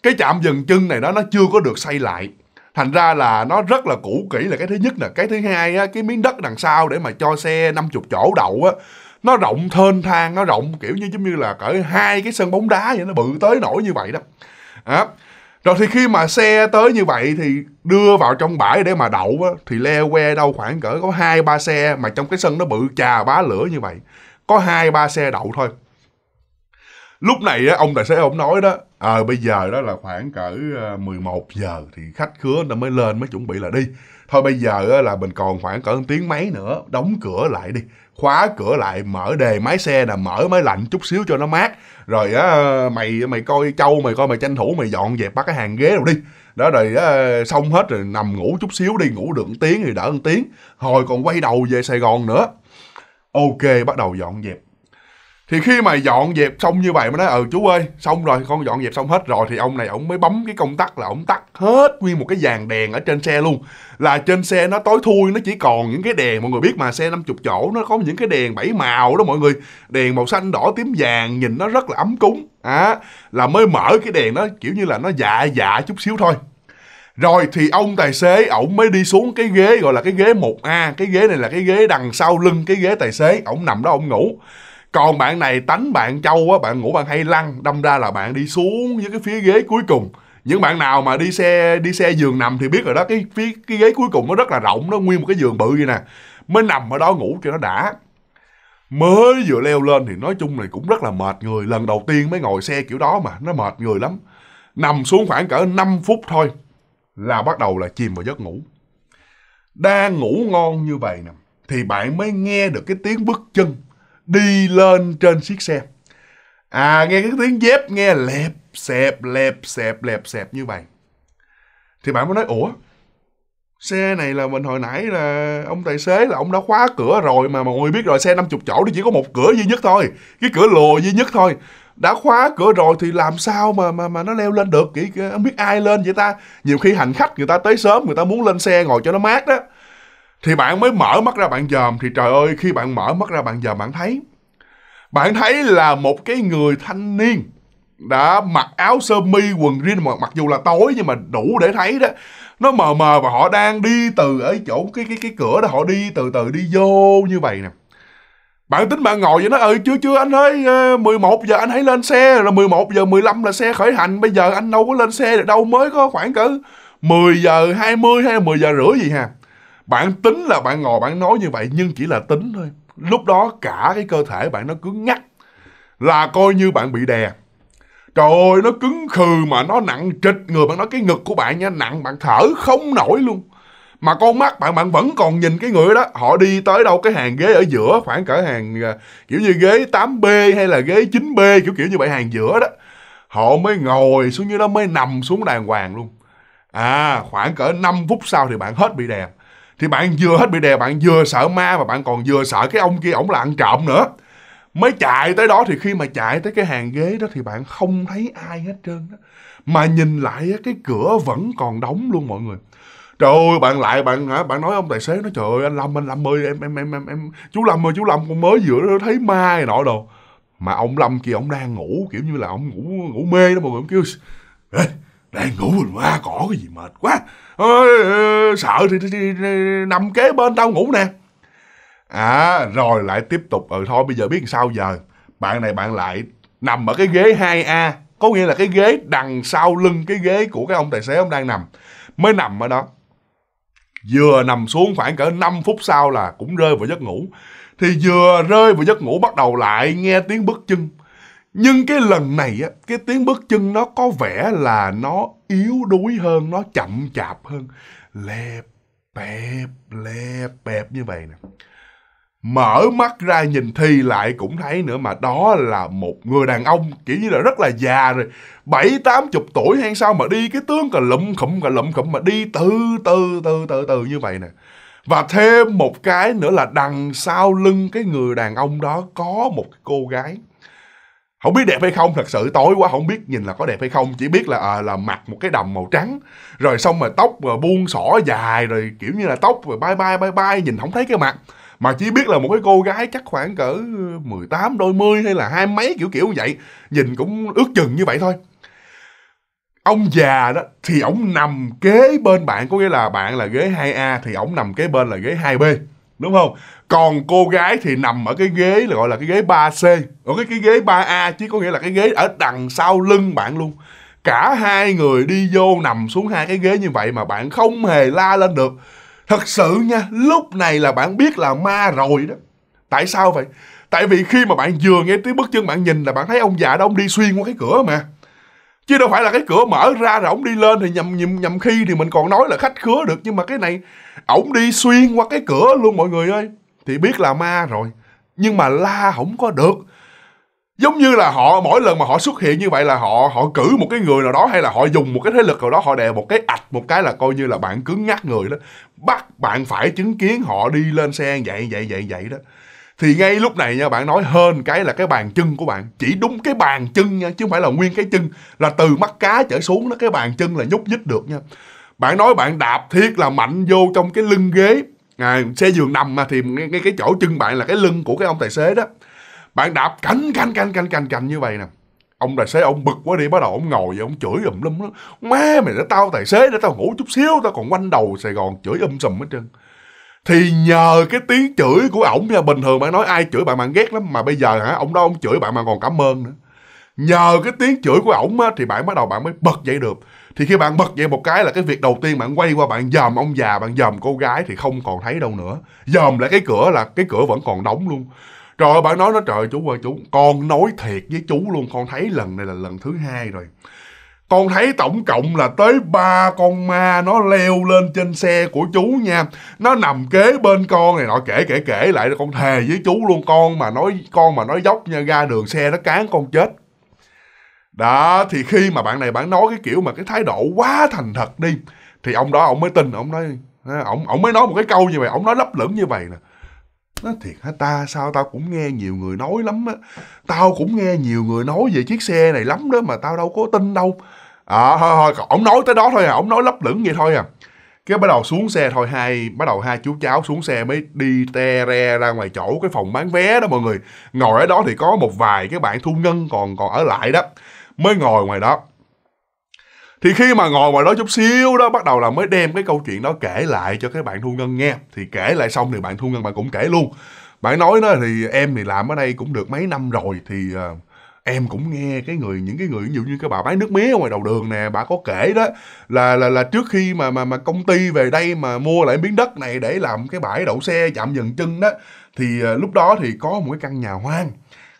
cái trạm dần chân này đó nó chưa có được xây lại thành ra là nó rất là cũ kỹ là cái thứ nhất nè cái thứ hai á cái miếng đất đằng sau để mà cho xe 50 chỗ đậu á nó rộng thênh thang nó rộng kiểu như giống như là cỡ hai cái sân bóng đá vậy nó bự tới nổi như vậy đó à, rồi thì khi mà xe tới như vậy thì đưa vào trong bãi để mà đậu á, thì leo que đâu khoảng cỡ có hai ba xe mà trong cái sân nó bự chà bá lửa như vậy có hai ba xe đậu thôi lúc này á, ông tài xế ông nói đó à, bây giờ đó là khoảng cỡ 11 ờ, giờ thì khách khứa nó mới lên mới chuẩn bị là đi thôi bây giờ á, là mình còn khoảng cỡ tiếng mấy nữa đóng cửa lại đi khóa cửa lại mở đề máy xe là mở máy lạnh chút xíu cho nó mát rồi á mày mày coi trâu mày coi mày tranh thủ mày dọn dẹp bắt cái hàng ghế rồi đi đó rồi á, xong hết rồi nằm ngủ chút xíu đi ngủ được tiếng thì đỡ hơn tiếng hồi còn quay đầu về sài gòn nữa ok bắt đầu dọn dẹp thì khi mà dọn dẹp xong như vậy mới nói ừ chú ơi xong rồi con dọn dẹp xong hết rồi thì ông này ông mới bấm cái công tắc là ông tắt hết nguyên một cái dàn đèn ở trên xe luôn là trên xe nó tối thui nó chỉ còn những cái đèn mọi người biết mà xe 50 chỗ nó có những cái đèn bảy màu đó mọi người đèn màu xanh đỏ tím vàng nhìn nó rất là ấm cúng à, là mới mở cái đèn nó kiểu như là nó dạ dạ chút xíu thôi rồi thì ông tài xế ổng mới đi xuống cái ghế gọi là cái ghế 1A cái ghế này là cái ghế đằng sau lưng cái ghế tài xế ổng nằm đó ổng ngủ còn bạn này tánh bạn châu á bạn ngủ bạn hay lăn đâm ra là bạn đi xuống với cái phía ghế cuối cùng những bạn nào mà đi xe đi xe giường nằm thì biết rồi đó cái phía cái ghế cuối cùng nó rất là rộng nó nguyên một cái giường bự vậy nè mới nằm ở đó ngủ cho nó đã mới vừa leo lên thì nói chung này cũng rất là mệt người lần đầu tiên mới ngồi xe kiểu đó mà nó mệt người lắm nằm xuống khoảng cỡ 5 phút thôi là bắt đầu là chìm vào giấc ngủ đang ngủ ngon như vậy nè thì bạn mới nghe được cái tiếng bước chân đi lên trên chiếc xe à nghe cái tiếng dép nghe lẹp xẹp lẹp xẹp lẹp xẹp như vậy thì bạn mới nói ủa xe này là mình hồi nãy là ông tài xế là ông đã khóa cửa rồi mà mọi người biết rồi xe 50 chỗ thì chỉ có một cửa duy nhất thôi cái cửa lùa duy nhất thôi đã khóa cửa rồi thì làm sao mà mà mà nó leo lên được kỹ không biết ai lên vậy ta nhiều khi hành khách người ta tới sớm người ta muốn lên xe ngồi cho nó mát đó thì bạn mới mở mắt ra bạn dòm thì trời ơi khi bạn mở mắt ra bạn dòm bạn thấy bạn thấy là một cái người thanh niên đã mặc áo sơ mi quần jean mặc mặc dù là tối nhưng mà đủ để thấy đó nó mờ mờ và họ đang đi từ ở chỗ cái cái cái cửa đó họ đi từ từ đi vô như vậy nè bạn tính bạn ngồi vậy nó ơi ờ, chưa chưa anh ơi 11 ờ, giờ anh hãy lên xe rồi 11 giờ 15 là xe khởi hành bây giờ anh đâu có lên xe được đâu mới có khoảng cỡ 10 giờ 20 hay 10 giờ rưỡi gì ha bạn tính là bạn ngồi bạn nói như vậy nhưng chỉ là tính thôi lúc đó cả cái cơ thể bạn nó cứng ngắc là coi như bạn bị đè trời ơi nó cứng khừ mà nó nặng trịch người bạn nói cái ngực của bạn nha nặng bạn thở không nổi luôn mà con mắt bạn bạn vẫn còn nhìn cái người đó họ đi tới đâu cái hàng ghế ở giữa khoảng cỡ hàng à, kiểu như ghế 8B hay là ghế 9B kiểu kiểu như vậy hàng giữa đó họ mới ngồi xuống như đó mới nằm xuống đàng hoàng luôn à khoảng cỡ 5 phút sau thì bạn hết bị đè thì bạn vừa hết bị đè bạn vừa sợ ma và bạn còn vừa sợ cái ông kia ổng là ăn trộm nữa mới chạy tới đó thì khi mà chạy tới cái hàng ghế đó thì bạn không thấy ai hết trơn đó mà nhìn lại cái cửa vẫn còn đóng luôn mọi người trời ơi bạn lại bạn hả bạn nói ông tài xế nó trời ơi anh lâm anh lâm ơi em em em em em chú lâm ơi chú lâm con mới vừa thấy ma nọ đồ mà ông lâm kia ông đang ngủ kiểu như là ông ngủ ngủ mê đó mọi người ông kêu Ê, đang ngủ mình ma cỏ cái gì mệt quá sợ thì, thì, thì, thì nằm kế bên tao ngủ nè à rồi lại tiếp tục ừ thôi bây giờ biết làm sao giờ bạn này bạn lại nằm ở cái ghế 2A có nghĩa là cái ghế đằng sau lưng cái ghế của cái ông tài xế ông đang nằm mới nằm ở đó vừa nằm xuống khoảng cỡ 5 phút sau là cũng rơi vào giấc ngủ thì vừa rơi vào giấc ngủ bắt đầu lại nghe tiếng bước chân nhưng cái lần này á cái tiếng bước chân nó có vẻ là nó yếu đuối hơn nó chậm chạp hơn lẹp bẹp lẹp bẹp như vậy nè mở mắt ra nhìn thi lại cũng thấy nữa mà đó là một người đàn ông kiểu như là rất là già rồi bảy tám chục tuổi hay sao mà đi cái tướng cà lụm khụm cà lụm khụm mà đi từ từ từ từ từ như vậy nè và thêm một cái nữa là đằng sau lưng cái người đàn ông đó có một cô gái không biết đẹp hay không thật sự tối quá không biết nhìn là có đẹp hay không chỉ biết là à, là mặc một cái đầm màu trắng rồi xong mà tóc mà buông xỏ dài rồi kiểu như là tóc rồi bye bye bye bye nhìn không thấy cái mặt mà chỉ biết là một cái cô gái chắc khoảng cỡ 18 đôi mươi hay là hai mấy kiểu kiểu như vậy nhìn cũng ước chừng như vậy thôi ông già đó thì ổng nằm kế bên bạn có nghĩa là bạn là ghế 2A thì ổng nằm kế bên là ghế 2B đúng không còn cô gái thì nằm ở cái ghế là gọi là cái ghế 3C ở cái cái ghế 3A chứ có nghĩa là cái ghế ở đằng sau lưng bạn luôn cả hai người đi vô nằm xuống hai cái ghế như vậy mà bạn không hề la lên được thật sự nha lúc này là bạn biết là ma rồi đó tại sao vậy tại vì khi mà bạn vừa nghe tiếng bước chân bạn nhìn là bạn thấy ông già đó ông đi xuyên qua cái cửa mà chứ đâu phải là cái cửa mở ra rồi ổng đi lên thì nhầm nhầm nhầm khi thì mình còn nói là khách khứa được nhưng mà cái này ổng đi xuyên qua cái cửa luôn mọi người ơi thì biết là ma rồi nhưng mà la không có được giống như là họ mỗi lần mà họ xuất hiện như vậy là họ họ cử một cái người nào đó hay là họ dùng một cái thế lực nào đó họ đè một cái ạch một cái là coi như là bạn cứng ngắc người đó bắt bạn phải chứng kiến họ đi lên xe vậy vậy vậy vậy đó thì ngay lúc này nha bạn nói hơn cái là cái bàn chân của bạn chỉ đúng cái bàn chân nha chứ không phải là nguyên cái chân là từ mắt cá trở xuống đó cái bàn chân là nhúc nhích được nha bạn nói bạn đạp thiết là mạnh vô trong cái lưng ghế à, xe giường nằm mà thì ngay, ngay cái chỗ chân bạn là cái lưng của cái ông tài xế đó bạn đạp cánh cánh cánh cánh cánh cánh như vậy nè ông tài xế ông bực quá đi bắt đầu ông ngồi và ông chửi ùm lum má mày đã tao tài xế để tao ngủ chút xíu tao còn quanh đầu sài gòn chửi âm sầm hết trơn thì nhờ cái tiếng chửi của ổng nha bình thường bạn nói ai chửi bạn bạn ghét lắm mà bây giờ hả ổng đó ổng chửi bạn mà còn cảm ơn nữa nhờ cái tiếng chửi của ổng á thì bạn bắt đầu bạn mới bật dậy được thì khi bạn bật dậy một cái là cái việc đầu tiên bạn quay qua bạn dòm ông già bạn dòm cô gái thì không còn thấy đâu nữa dòm lại cái cửa là cái cửa vẫn còn đóng luôn trời ơi bạn nói nó trời chú ơi chú con nói thiệt với chú luôn con thấy lần này là lần thứ hai rồi con thấy tổng cộng là tới ba con ma nó leo lên trên xe của chú nha nó nằm kế bên con này nọ kể kể kể lại con thề với chú luôn con mà nói con mà nói dốc nha ra đường xe nó cán con chết đó thì khi mà bạn này bạn nói cái kiểu mà cái thái độ quá thành thật đi thì ông đó ông mới tin ông nói ờ, ông ông mới nói một cái câu như vậy ông nói lấp lửng như vậy nè nó thiệt hả ta sao tao cũng nghe nhiều người nói lắm á tao cũng nghe nhiều người nói về chiếc xe này lắm đó mà tao đâu có tin đâu à, thôi thôi ông nói tới đó thôi à ông nói lấp lửng vậy thôi à cái bắt đầu xuống xe thôi hai bắt đầu hai chú cháu xuống xe mới đi te re ra ngoài chỗ cái phòng bán vé đó mọi người ngồi ở đó thì có một vài cái bạn thu ngân còn còn ở lại đó mới ngồi ngoài đó thì khi mà ngồi ngoài đó chút xíu đó bắt đầu là mới đem cái câu chuyện đó kể lại cho cái bạn thu ngân nghe thì kể lại xong thì bạn thu ngân bạn cũng kể luôn bạn nói đó thì em thì làm ở đây cũng được mấy năm rồi thì uh, em cũng nghe cái người những cái người ví dụ như cái bà bán nước mía ngoài đầu đường nè bà có kể đó là là là trước khi mà mà mà công ty về đây mà mua lại miếng đất này để làm cái bãi đậu xe chạm dần chân đó thì ờ, lúc đó thì có một cái căn nhà hoang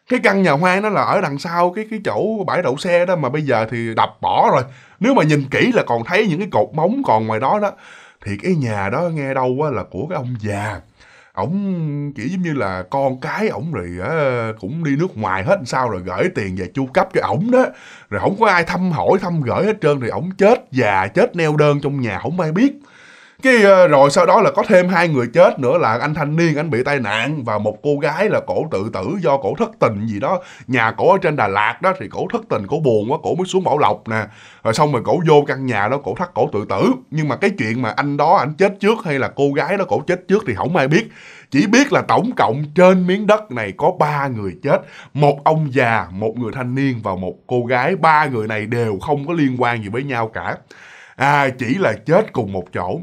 cái căn nhà hoang nó là ở đằng sau cái cái chỗ bãi đậu xe đó mà bây giờ thì đập bỏ rồi nếu mà nhìn kỹ là còn thấy những cái cột móng còn ngoài đó đó thì cái nhà đó nghe đâu á là của cái ông già ổng chỉ giống như là con cái ổng rồi á, cũng đi nước ngoài hết sao rồi gửi tiền về chu cấp cho ổng đó rồi không có ai thăm hỏi thăm gửi hết trơn rồi ổng chết già chết neo đơn trong nhà không ai biết cái ờ, rồi sau đó là có thêm hai người chết nữa là anh thanh niên anh bị tai nạn và một cô gái là cổ tự tử do cổ thất tình gì đó nhà cổ ở trên đà lạt đó thì cổ thất tình cổ buồn quá cổ mới xuống bảo lộc nè rồi xong rồi cổ vô căn nhà đó cổ thắt cổ tự tử nhưng mà cái chuyện mà anh đó anh chết trước hay là cô gái đó cổ chết trước thì không ai biết chỉ biết là tổng cộng trên miếng đất này có ba người chết một ông già một người thanh niên và một cô gái ba người này đều không có liên quan gì với nhau cả à chỉ là chết cùng một chỗ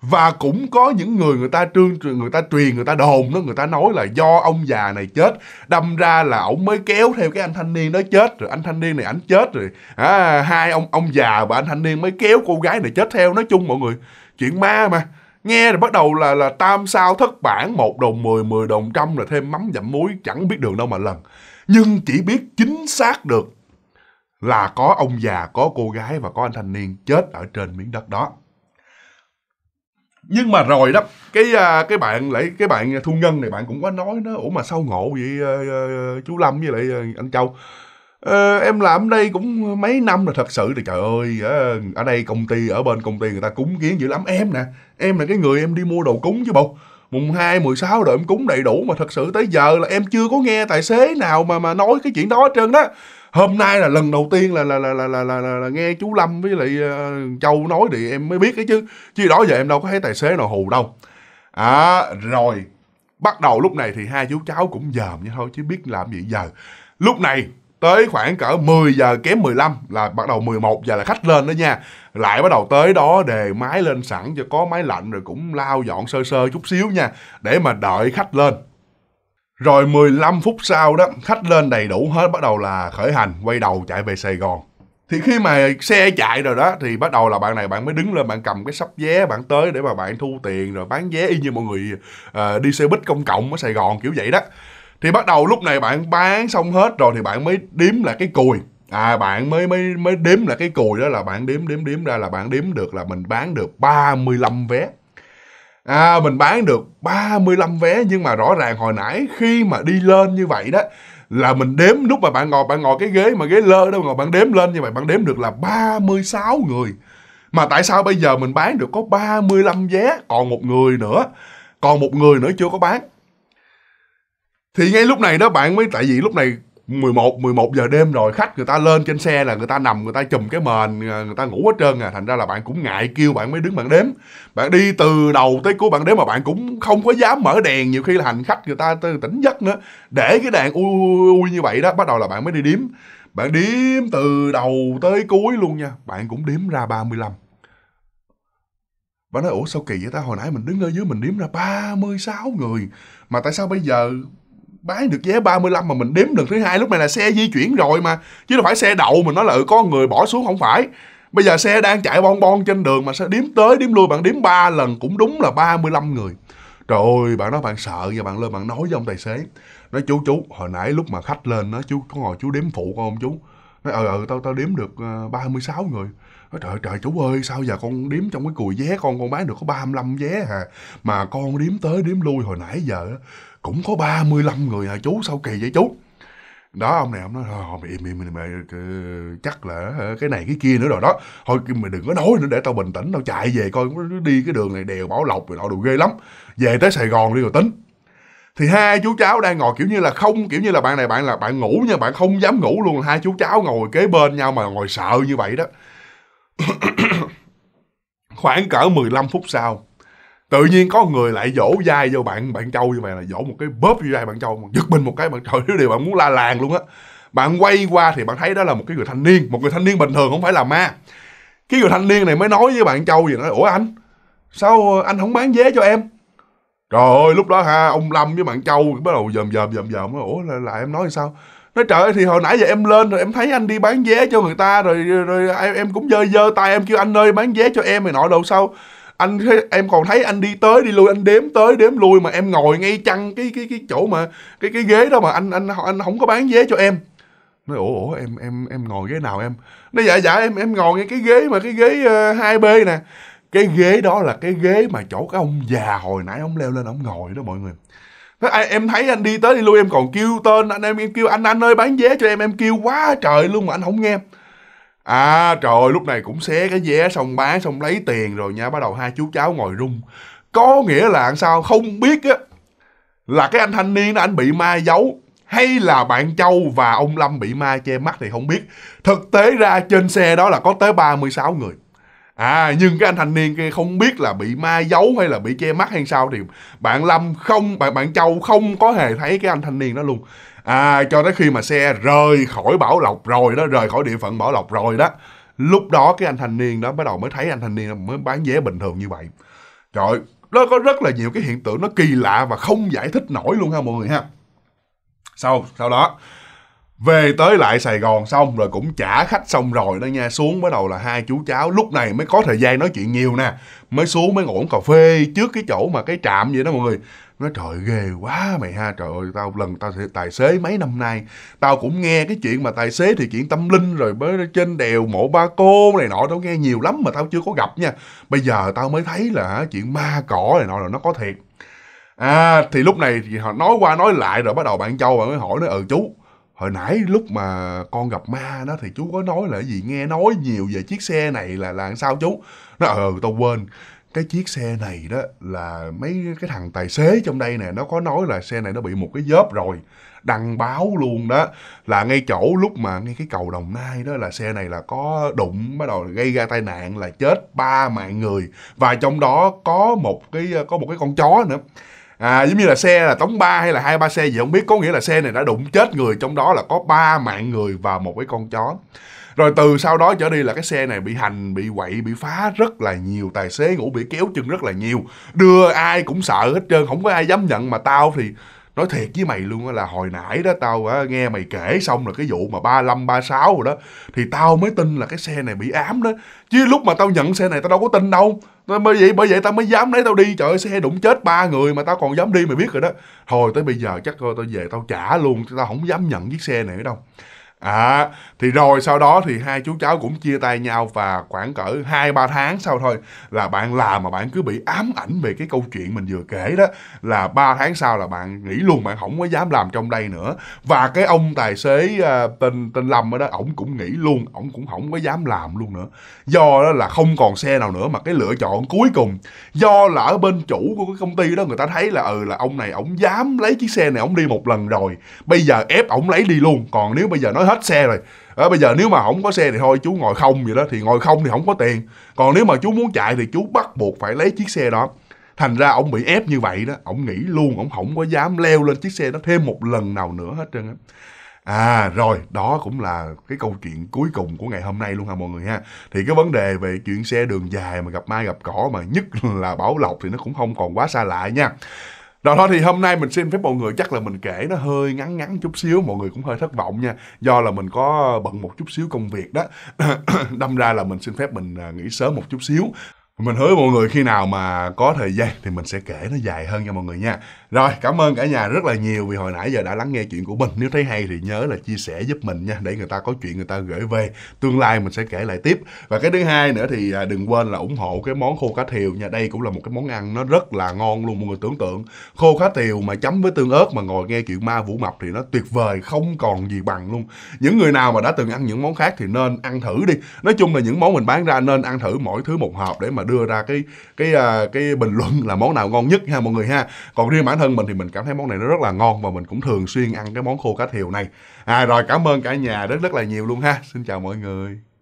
và cũng có những người người ta trương người ta truyền người ta đồn đó người ta nói là do ông già này chết đâm ra là ổng mới kéo theo cái anh thanh niên đó chết rồi anh thanh niên này ảnh chết rồi à, hai ông ông già và anh thanh niên mới kéo cô gái này chết theo nói chung mọi người chuyện ma mà nghe rồi bắt đầu là là tam sao thất bản một đồng mười mười đồng trăm rồi thêm mắm dặm muối chẳng biết đường đâu mà lần nhưng chỉ biết chính xác được là có ông già, có cô gái và có anh thanh niên chết ở trên miếng đất đó. Nhưng mà rồi đó, cái à, cái bạn lại cái bạn Thu Ngân này bạn cũng có nói nó ủa mà sao ngộ vậy ờ, ờ, chú Lâm với lại ờ, anh Châu. Ờ, em làm ở đây cũng mấy năm rồi thật sự thì trời ơi ở đây công ty ở bên công ty người ta cúng kiến dữ lắm em nè em là cái người em đi mua đồ cúng chứ bộ mùng hai mười sáu rồi em cúng đầy đủ mà thật sự tới giờ là em chưa có nghe tài xế nào mà mà nói cái chuyện đó hết trơn đó hôm nay là lần đầu tiên là là là là là, là, là, là nghe chú lâm với lại uh, châu nói thì em mới biết ấy chứ chứ đó giờ em đâu có thấy tài xế nào hù đâu à rồi bắt đầu lúc này thì hai chú cháu cũng dòm như thôi chứ biết làm gì giờ lúc này tới khoảng cỡ 10 giờ kém 15 là bắt đầu 11 giờ là khách lên đó nha lại bắt đầu tới đó đề máy lên sẵn cho có máy lạnh rồi cũng lao dọn sơ sơ chút xíu nha để mà đợi khách lên rồi 15 phút sau đó, khách lên đầy đủ hết bắt đầu là khởi hành, quay đầu chạy về Sài Gòn. Thì khi mà xe chạy rồi đó thì bắt đầu là bạn này bạn mới đứng lên bạn cầm cái sắp vé bạn tới để mà bạn thu tiền rồi bán vé y như mọi người uh, đi xe buýt công cộng ở Sài Gòn kiểu vậy đó. Thì bắt đầu lúc này bạn bán xong hết rồi thì bạn mới đếm là cái cùi à bạn mới mới mới đếm là cái cùi đó là bạn đếm đếm đếm ra là bạn đếm được là mình bán được 35 vé à, mình bán được 35 vé nhưng mà rõ ràng hồi nãy khi mà đi lên như vậy đó là mình đếm lúc mà bạn ngồi bạn ngồi cái ghế mà ghế lơ đó ngồi bạn đếm lên như vậy bạn đếm được là 36 người mà tại sao bây giờ mình bán được có 35 vé còn một người nữa còn một người nữa chưa có bán thì ngay lúc này đó bạn mới tại vì lúc này 11 11 giờ đêm rồi khách người ta lên trên xe là người ta nằm người ta chùm cái mền à, người ta ngủ hết trơn à thành ra là bạn cũng ngại kêu bạn mới đứng bạn đếm bạn đi từ đầu tới cuối bạn đếm mà bạn cũng không có dám mở đèn nhiều khi là hành khách người ta tỉnh giấc nữa để cái đèn ui, ui, ui như vậy đó bắt đầu là bạn mới đi đếm, bạn đếm từ đầu tới cuối luôn nha bạn cũng đếm ra 35 bạn nói ủa sao kỳ vậy ta hồi nãy mình đứng ở dưới mình đếm ra 36 người mà tại sao bây giờ bán được vé 35 mà mình đếm lần thứ hai lúc này là xe di chuyển rồi mà chứ đâu phải xe đậu mình nói là ừ, có người bỏ xuống không phải bây giờ xe đang chạy bon bon trên đường mà sẽ đếm tới đếm lui bạn đếm ba lần cũng đúng là 35 người trời ơi bạn nói bạn sợ và bạn lên bạn nói với ông tài xế nói chú chú hồi nãy lúc mà khách lên nó chú có ngồi chú đếm phụ con không chú nói ờ ờ tao tao đếm được 36 ờ, người nói trời trời chú ơi sao giờ con đếm trong cái cùi vé con con bán được có 35 vé hà mà con đếm tới đếm lui hồi nãy giờ cũng có 35 người hả à, chú sao kỳ vậy chú đó ông này ông nói thôi mày mày, mày, chắc là ờ, cái này cái kia nữa rồi đó thôi mày đừng có nói nữa để tao bình tĩnh tao chạy về coi đi cái đường này đèo bảo lộc rồi nọ đồ ghê lắm về tới sài gòn đi rồi tính thì hai chú cháu đang ngồi kiểu như là không kiểu như là bạn này bạn là bạn ngủ nha bạn không dám ngủ luôn hai chú cháu ngồi kế bên nhau mà ngồi sợ như vậy đó khoảng cỡ 15 phút sau tự nhiên có người lại dỗ dai vô bạn bạn châu như vậy là dỗ một cái bóp vô dai bạn châu giật mình một cái bạn trời thứ điều bạn muốn la làng luôn á bạn quay qua thì bạn thấy đó là một cái người thanh niên một người thanh niên bình thường không phải là ma cái người thanh niên này mới nói với bạn châu gì nói ủa anh sao anh không bán vé cho em trời ơi lúc đó ha ông lâm với bạn châu bắt đầu dòm dòm dòm dòm ủa là, là em nói sao nói trời ơi thì hồi nãy giờ em lên rồi em thấy anh đi bán vé cho người ta rồi rồi, rồi em, em cũng dơ dơ tay em kêu anh ơi bán vé cho em rồi nọ đâu sao anh em còn thấy anh đi tới đi lui anh đếm tới đếm lui mà em ngồi ngay chăn cái cái cái chỗ mà cái cái ghế đó mà anh anh anh không có bán vé cho em nói ủa ủa em em em ngồi ghế nào em nó dạ dạ em em ngồi ngay cái ghế mà cái ghế ờ, hai uh, b nè cái ghế đó là cái ghế mà chỗ cái ông già hồi nãy ông leo lên ông ngồi đó mọi người Thế em thấy anh đi tới đi lui em còn kêu tên anh em em kêu anh anh ơi bán vé cho em em kêu quá trời luôn mà anh không nghe À trời ơi lúc này cũng xé cái vé xong bán xong lấy tiền rồi nha Bắt đầu hai chú cháu ngồi rung Có nghĩa là làm sao không biết á Là cái anh thanh niên đó anh bị ma giấu Hay là bạn Châu và ông Lâm bị ma che mắt thì không biết Thực tế ra trên xe đó là có tới 36 người À nhưng cái anh thanh niên kia không biết là bị ma giấu hay là bị che mắt hay sao thì bạn Lâm không, bạn bạn Châu không có hề thấy cái anh thanh niên đó luôn à, cho tới khi mà xe rời khỏi Bảo Lộc rồi đó rời khỏi địa phận Bảo Lộc rồi đó lúc đó cái anh thanh niên đó bắt đầu mới thấy anh thanh niên mới bán vé bình thường như vậy trời nó có rất là nhiều cái hiện tượng nó kỳ lạ và không giải thích nổi luôn ha mọi người ha sau sau đó về tới lại Sài Gòn xong rồi cũng trả khách xong rồi đó nha xuống bắt đầu là hai chú cháu lúc này mới có thời gian nói chuyện nhiều nè mới xuống mới ngủ cà phê trước cái chỗ mà cái trạm vậy đó mọi người nó trời ghê quá mày ha trời ơi tao lần tao sẽ tài xế mấy năm nay tao cũng nghe cái chuyện mà tài xế thì chuyện tâm linh rồi mới trên đèo mộ ba cô này nọ tao nghe nhiều lắm mà tao chưa có gặp nha bây giờ tao mới thấy là chuyện ma cỏ này nọ là nó có thiệt à thì lúc này thì họ nói qua nói lại rồi bắt đầu bạn châu bạn mới hỏi nó ừ chú hồi nãy lúc mà con gặp ma đó thì chú có nói là gì nghe nói nhiều về chiếc xe này là là sao chú nó ừ tao quên cái chiếc xe này đó là mấy cái thằng tài xế trong đây nè nó có nói là xe này nó bị một cái dớp rồi đăng báo luôn đó là ngay chỗ lúc mà ngay cái cầu đồng nai đó là xe này là có đụng bắt đầu gây ra tai nạn là chết ba mạng người và trong đó có một cái có một cái con chó nữa à giống như là xe là tống ba hay là hai ba xe gì không biết có nghĩa là xe này đã đụng chết người trong đó là có ba mạng người và một cái con chó rồi từ sau đó trở đi là cái xe này bị hành bị quậy bị phá rất là nhiều tài xế ngủ bị kéo chân rất là nhiều đưa ai cũng sợ hết trơn không có ai dám nhận mà tao thì nói thiệt với mày luôn là hồi nãy đó tao nghe mày kể xong là cái vụ mà 35 36 rồi đó thì tao mới tin là cái xe này bị ám đó chứ lúc mà tao nhận xe này tao đâu có tin đâu bởi vậy bởi vậy tao mới dám lấy tao đi trời ơi, xe đụng chết ba người mà tao còn dám đi mày biết rồi đó thôi tới bây giờ chắc thôi tao về tao trả luôn tao không dám nhận chiếc xe này nữa đâu à thì rồi sau đó thì hai chú cháu cũng chia tay nhau và khoảng cỡ hai ba tháng sau thôi là bạn làm mà bạn cứ bị ám ảnh về cái câu chuyện mình vừa kể đó là ba tháng sau là bạn nghĩ luôn bạn không có dám làm trong đây nữa và cái ông tài xế à, tên tên lâm ở đó ổng cũng nghĩ luôn ổng cũng không có dám làm luôn nữa do đó là không còn xe nào nữa mà cái lựa chọn cuối cùng do là ở bên chủ của cái công ty đó người ta thấy là ừ là ông này ổng dám lấy chiếc xe này ổng đi một lần rồi bây giờ ép ổng lấy đi luôn còn nếu bây giờ nói hết hết xe rồi à, bây giờ nếu mà không có xe thì thôi chú ngồi không vậy đó thì ngồi không thì không có tiền còn nếu mà chú muốn chạy thì chú bắt buộc phải lấy chiếc xe đó thành ra ông bị ép như vậy đó ông nghĩ luôn ông không có dám leo lên chiếc xe đó thêm một lần nào nữa hết trơn á à rồi đó cũng là cái câu chuyện cuối cùng của ngày hôm nay luôn ha mọi người ha thì cái vấn đề về chuyện xe đường dài mà gặp mai gặp cỏ mà nhất là bảo lộc thì nó cũng không còn quá xa lạ nha đó thôi thì hôm nay mình xin phép mọi người chắc là mình kể nó hơi ngắn ngắn chút xíu, mọi người cũng hơi thất vọng nha. Do là mình có bận một chút xíu công việc đó. Đâm ra là mình xin phép mình à, nghỉ sớm một chút xíu. Mình hứa mọi người khi nào mà có thời gian thì mình sẽ kể nó dài hơn cho mọi người nha. Rồi, cảm ơn cả nhà rất là nhiều vì hồi nãy giờ đã lắng nghe chuyện của mình. Nếu thấy hay thì nhớ là chia sẻ giúp mình nha để người ta có chuyện người ta gửi về. Tương lai mình sẽ kể lại tiếp. Và cái thứ hai nữa thì à, đừng quên là ủng hộ cái món khô cá thiều nha. Đây cũng là một cái món ăn nó rất là ngon luôn mọi người tưởng tượng. Khô cá thiều mà chấm với tương ớt mà ngồi nghe chuyện ma vũ mập thì nó tuyệt vời không còn gì bằng luôn. Những người nào mà đã từng ăn những món khác thì nên ăn thử đi. Nói chung là những món mình bán ra nên ăn thử mỗi thứ một hộp để mà đưa ra cái cái cái, à, cái bình luận là món nào ngon nhất ha mọi người ha. Còn riêng bản thân mình thì mình cảm thấy món này nó rất là ngon và mình cũng thường xuyên ăn cái món khô cá thiều này à rồi cảm ơn cả nhà rất rất là nhiều luôn ha xin chào mọi người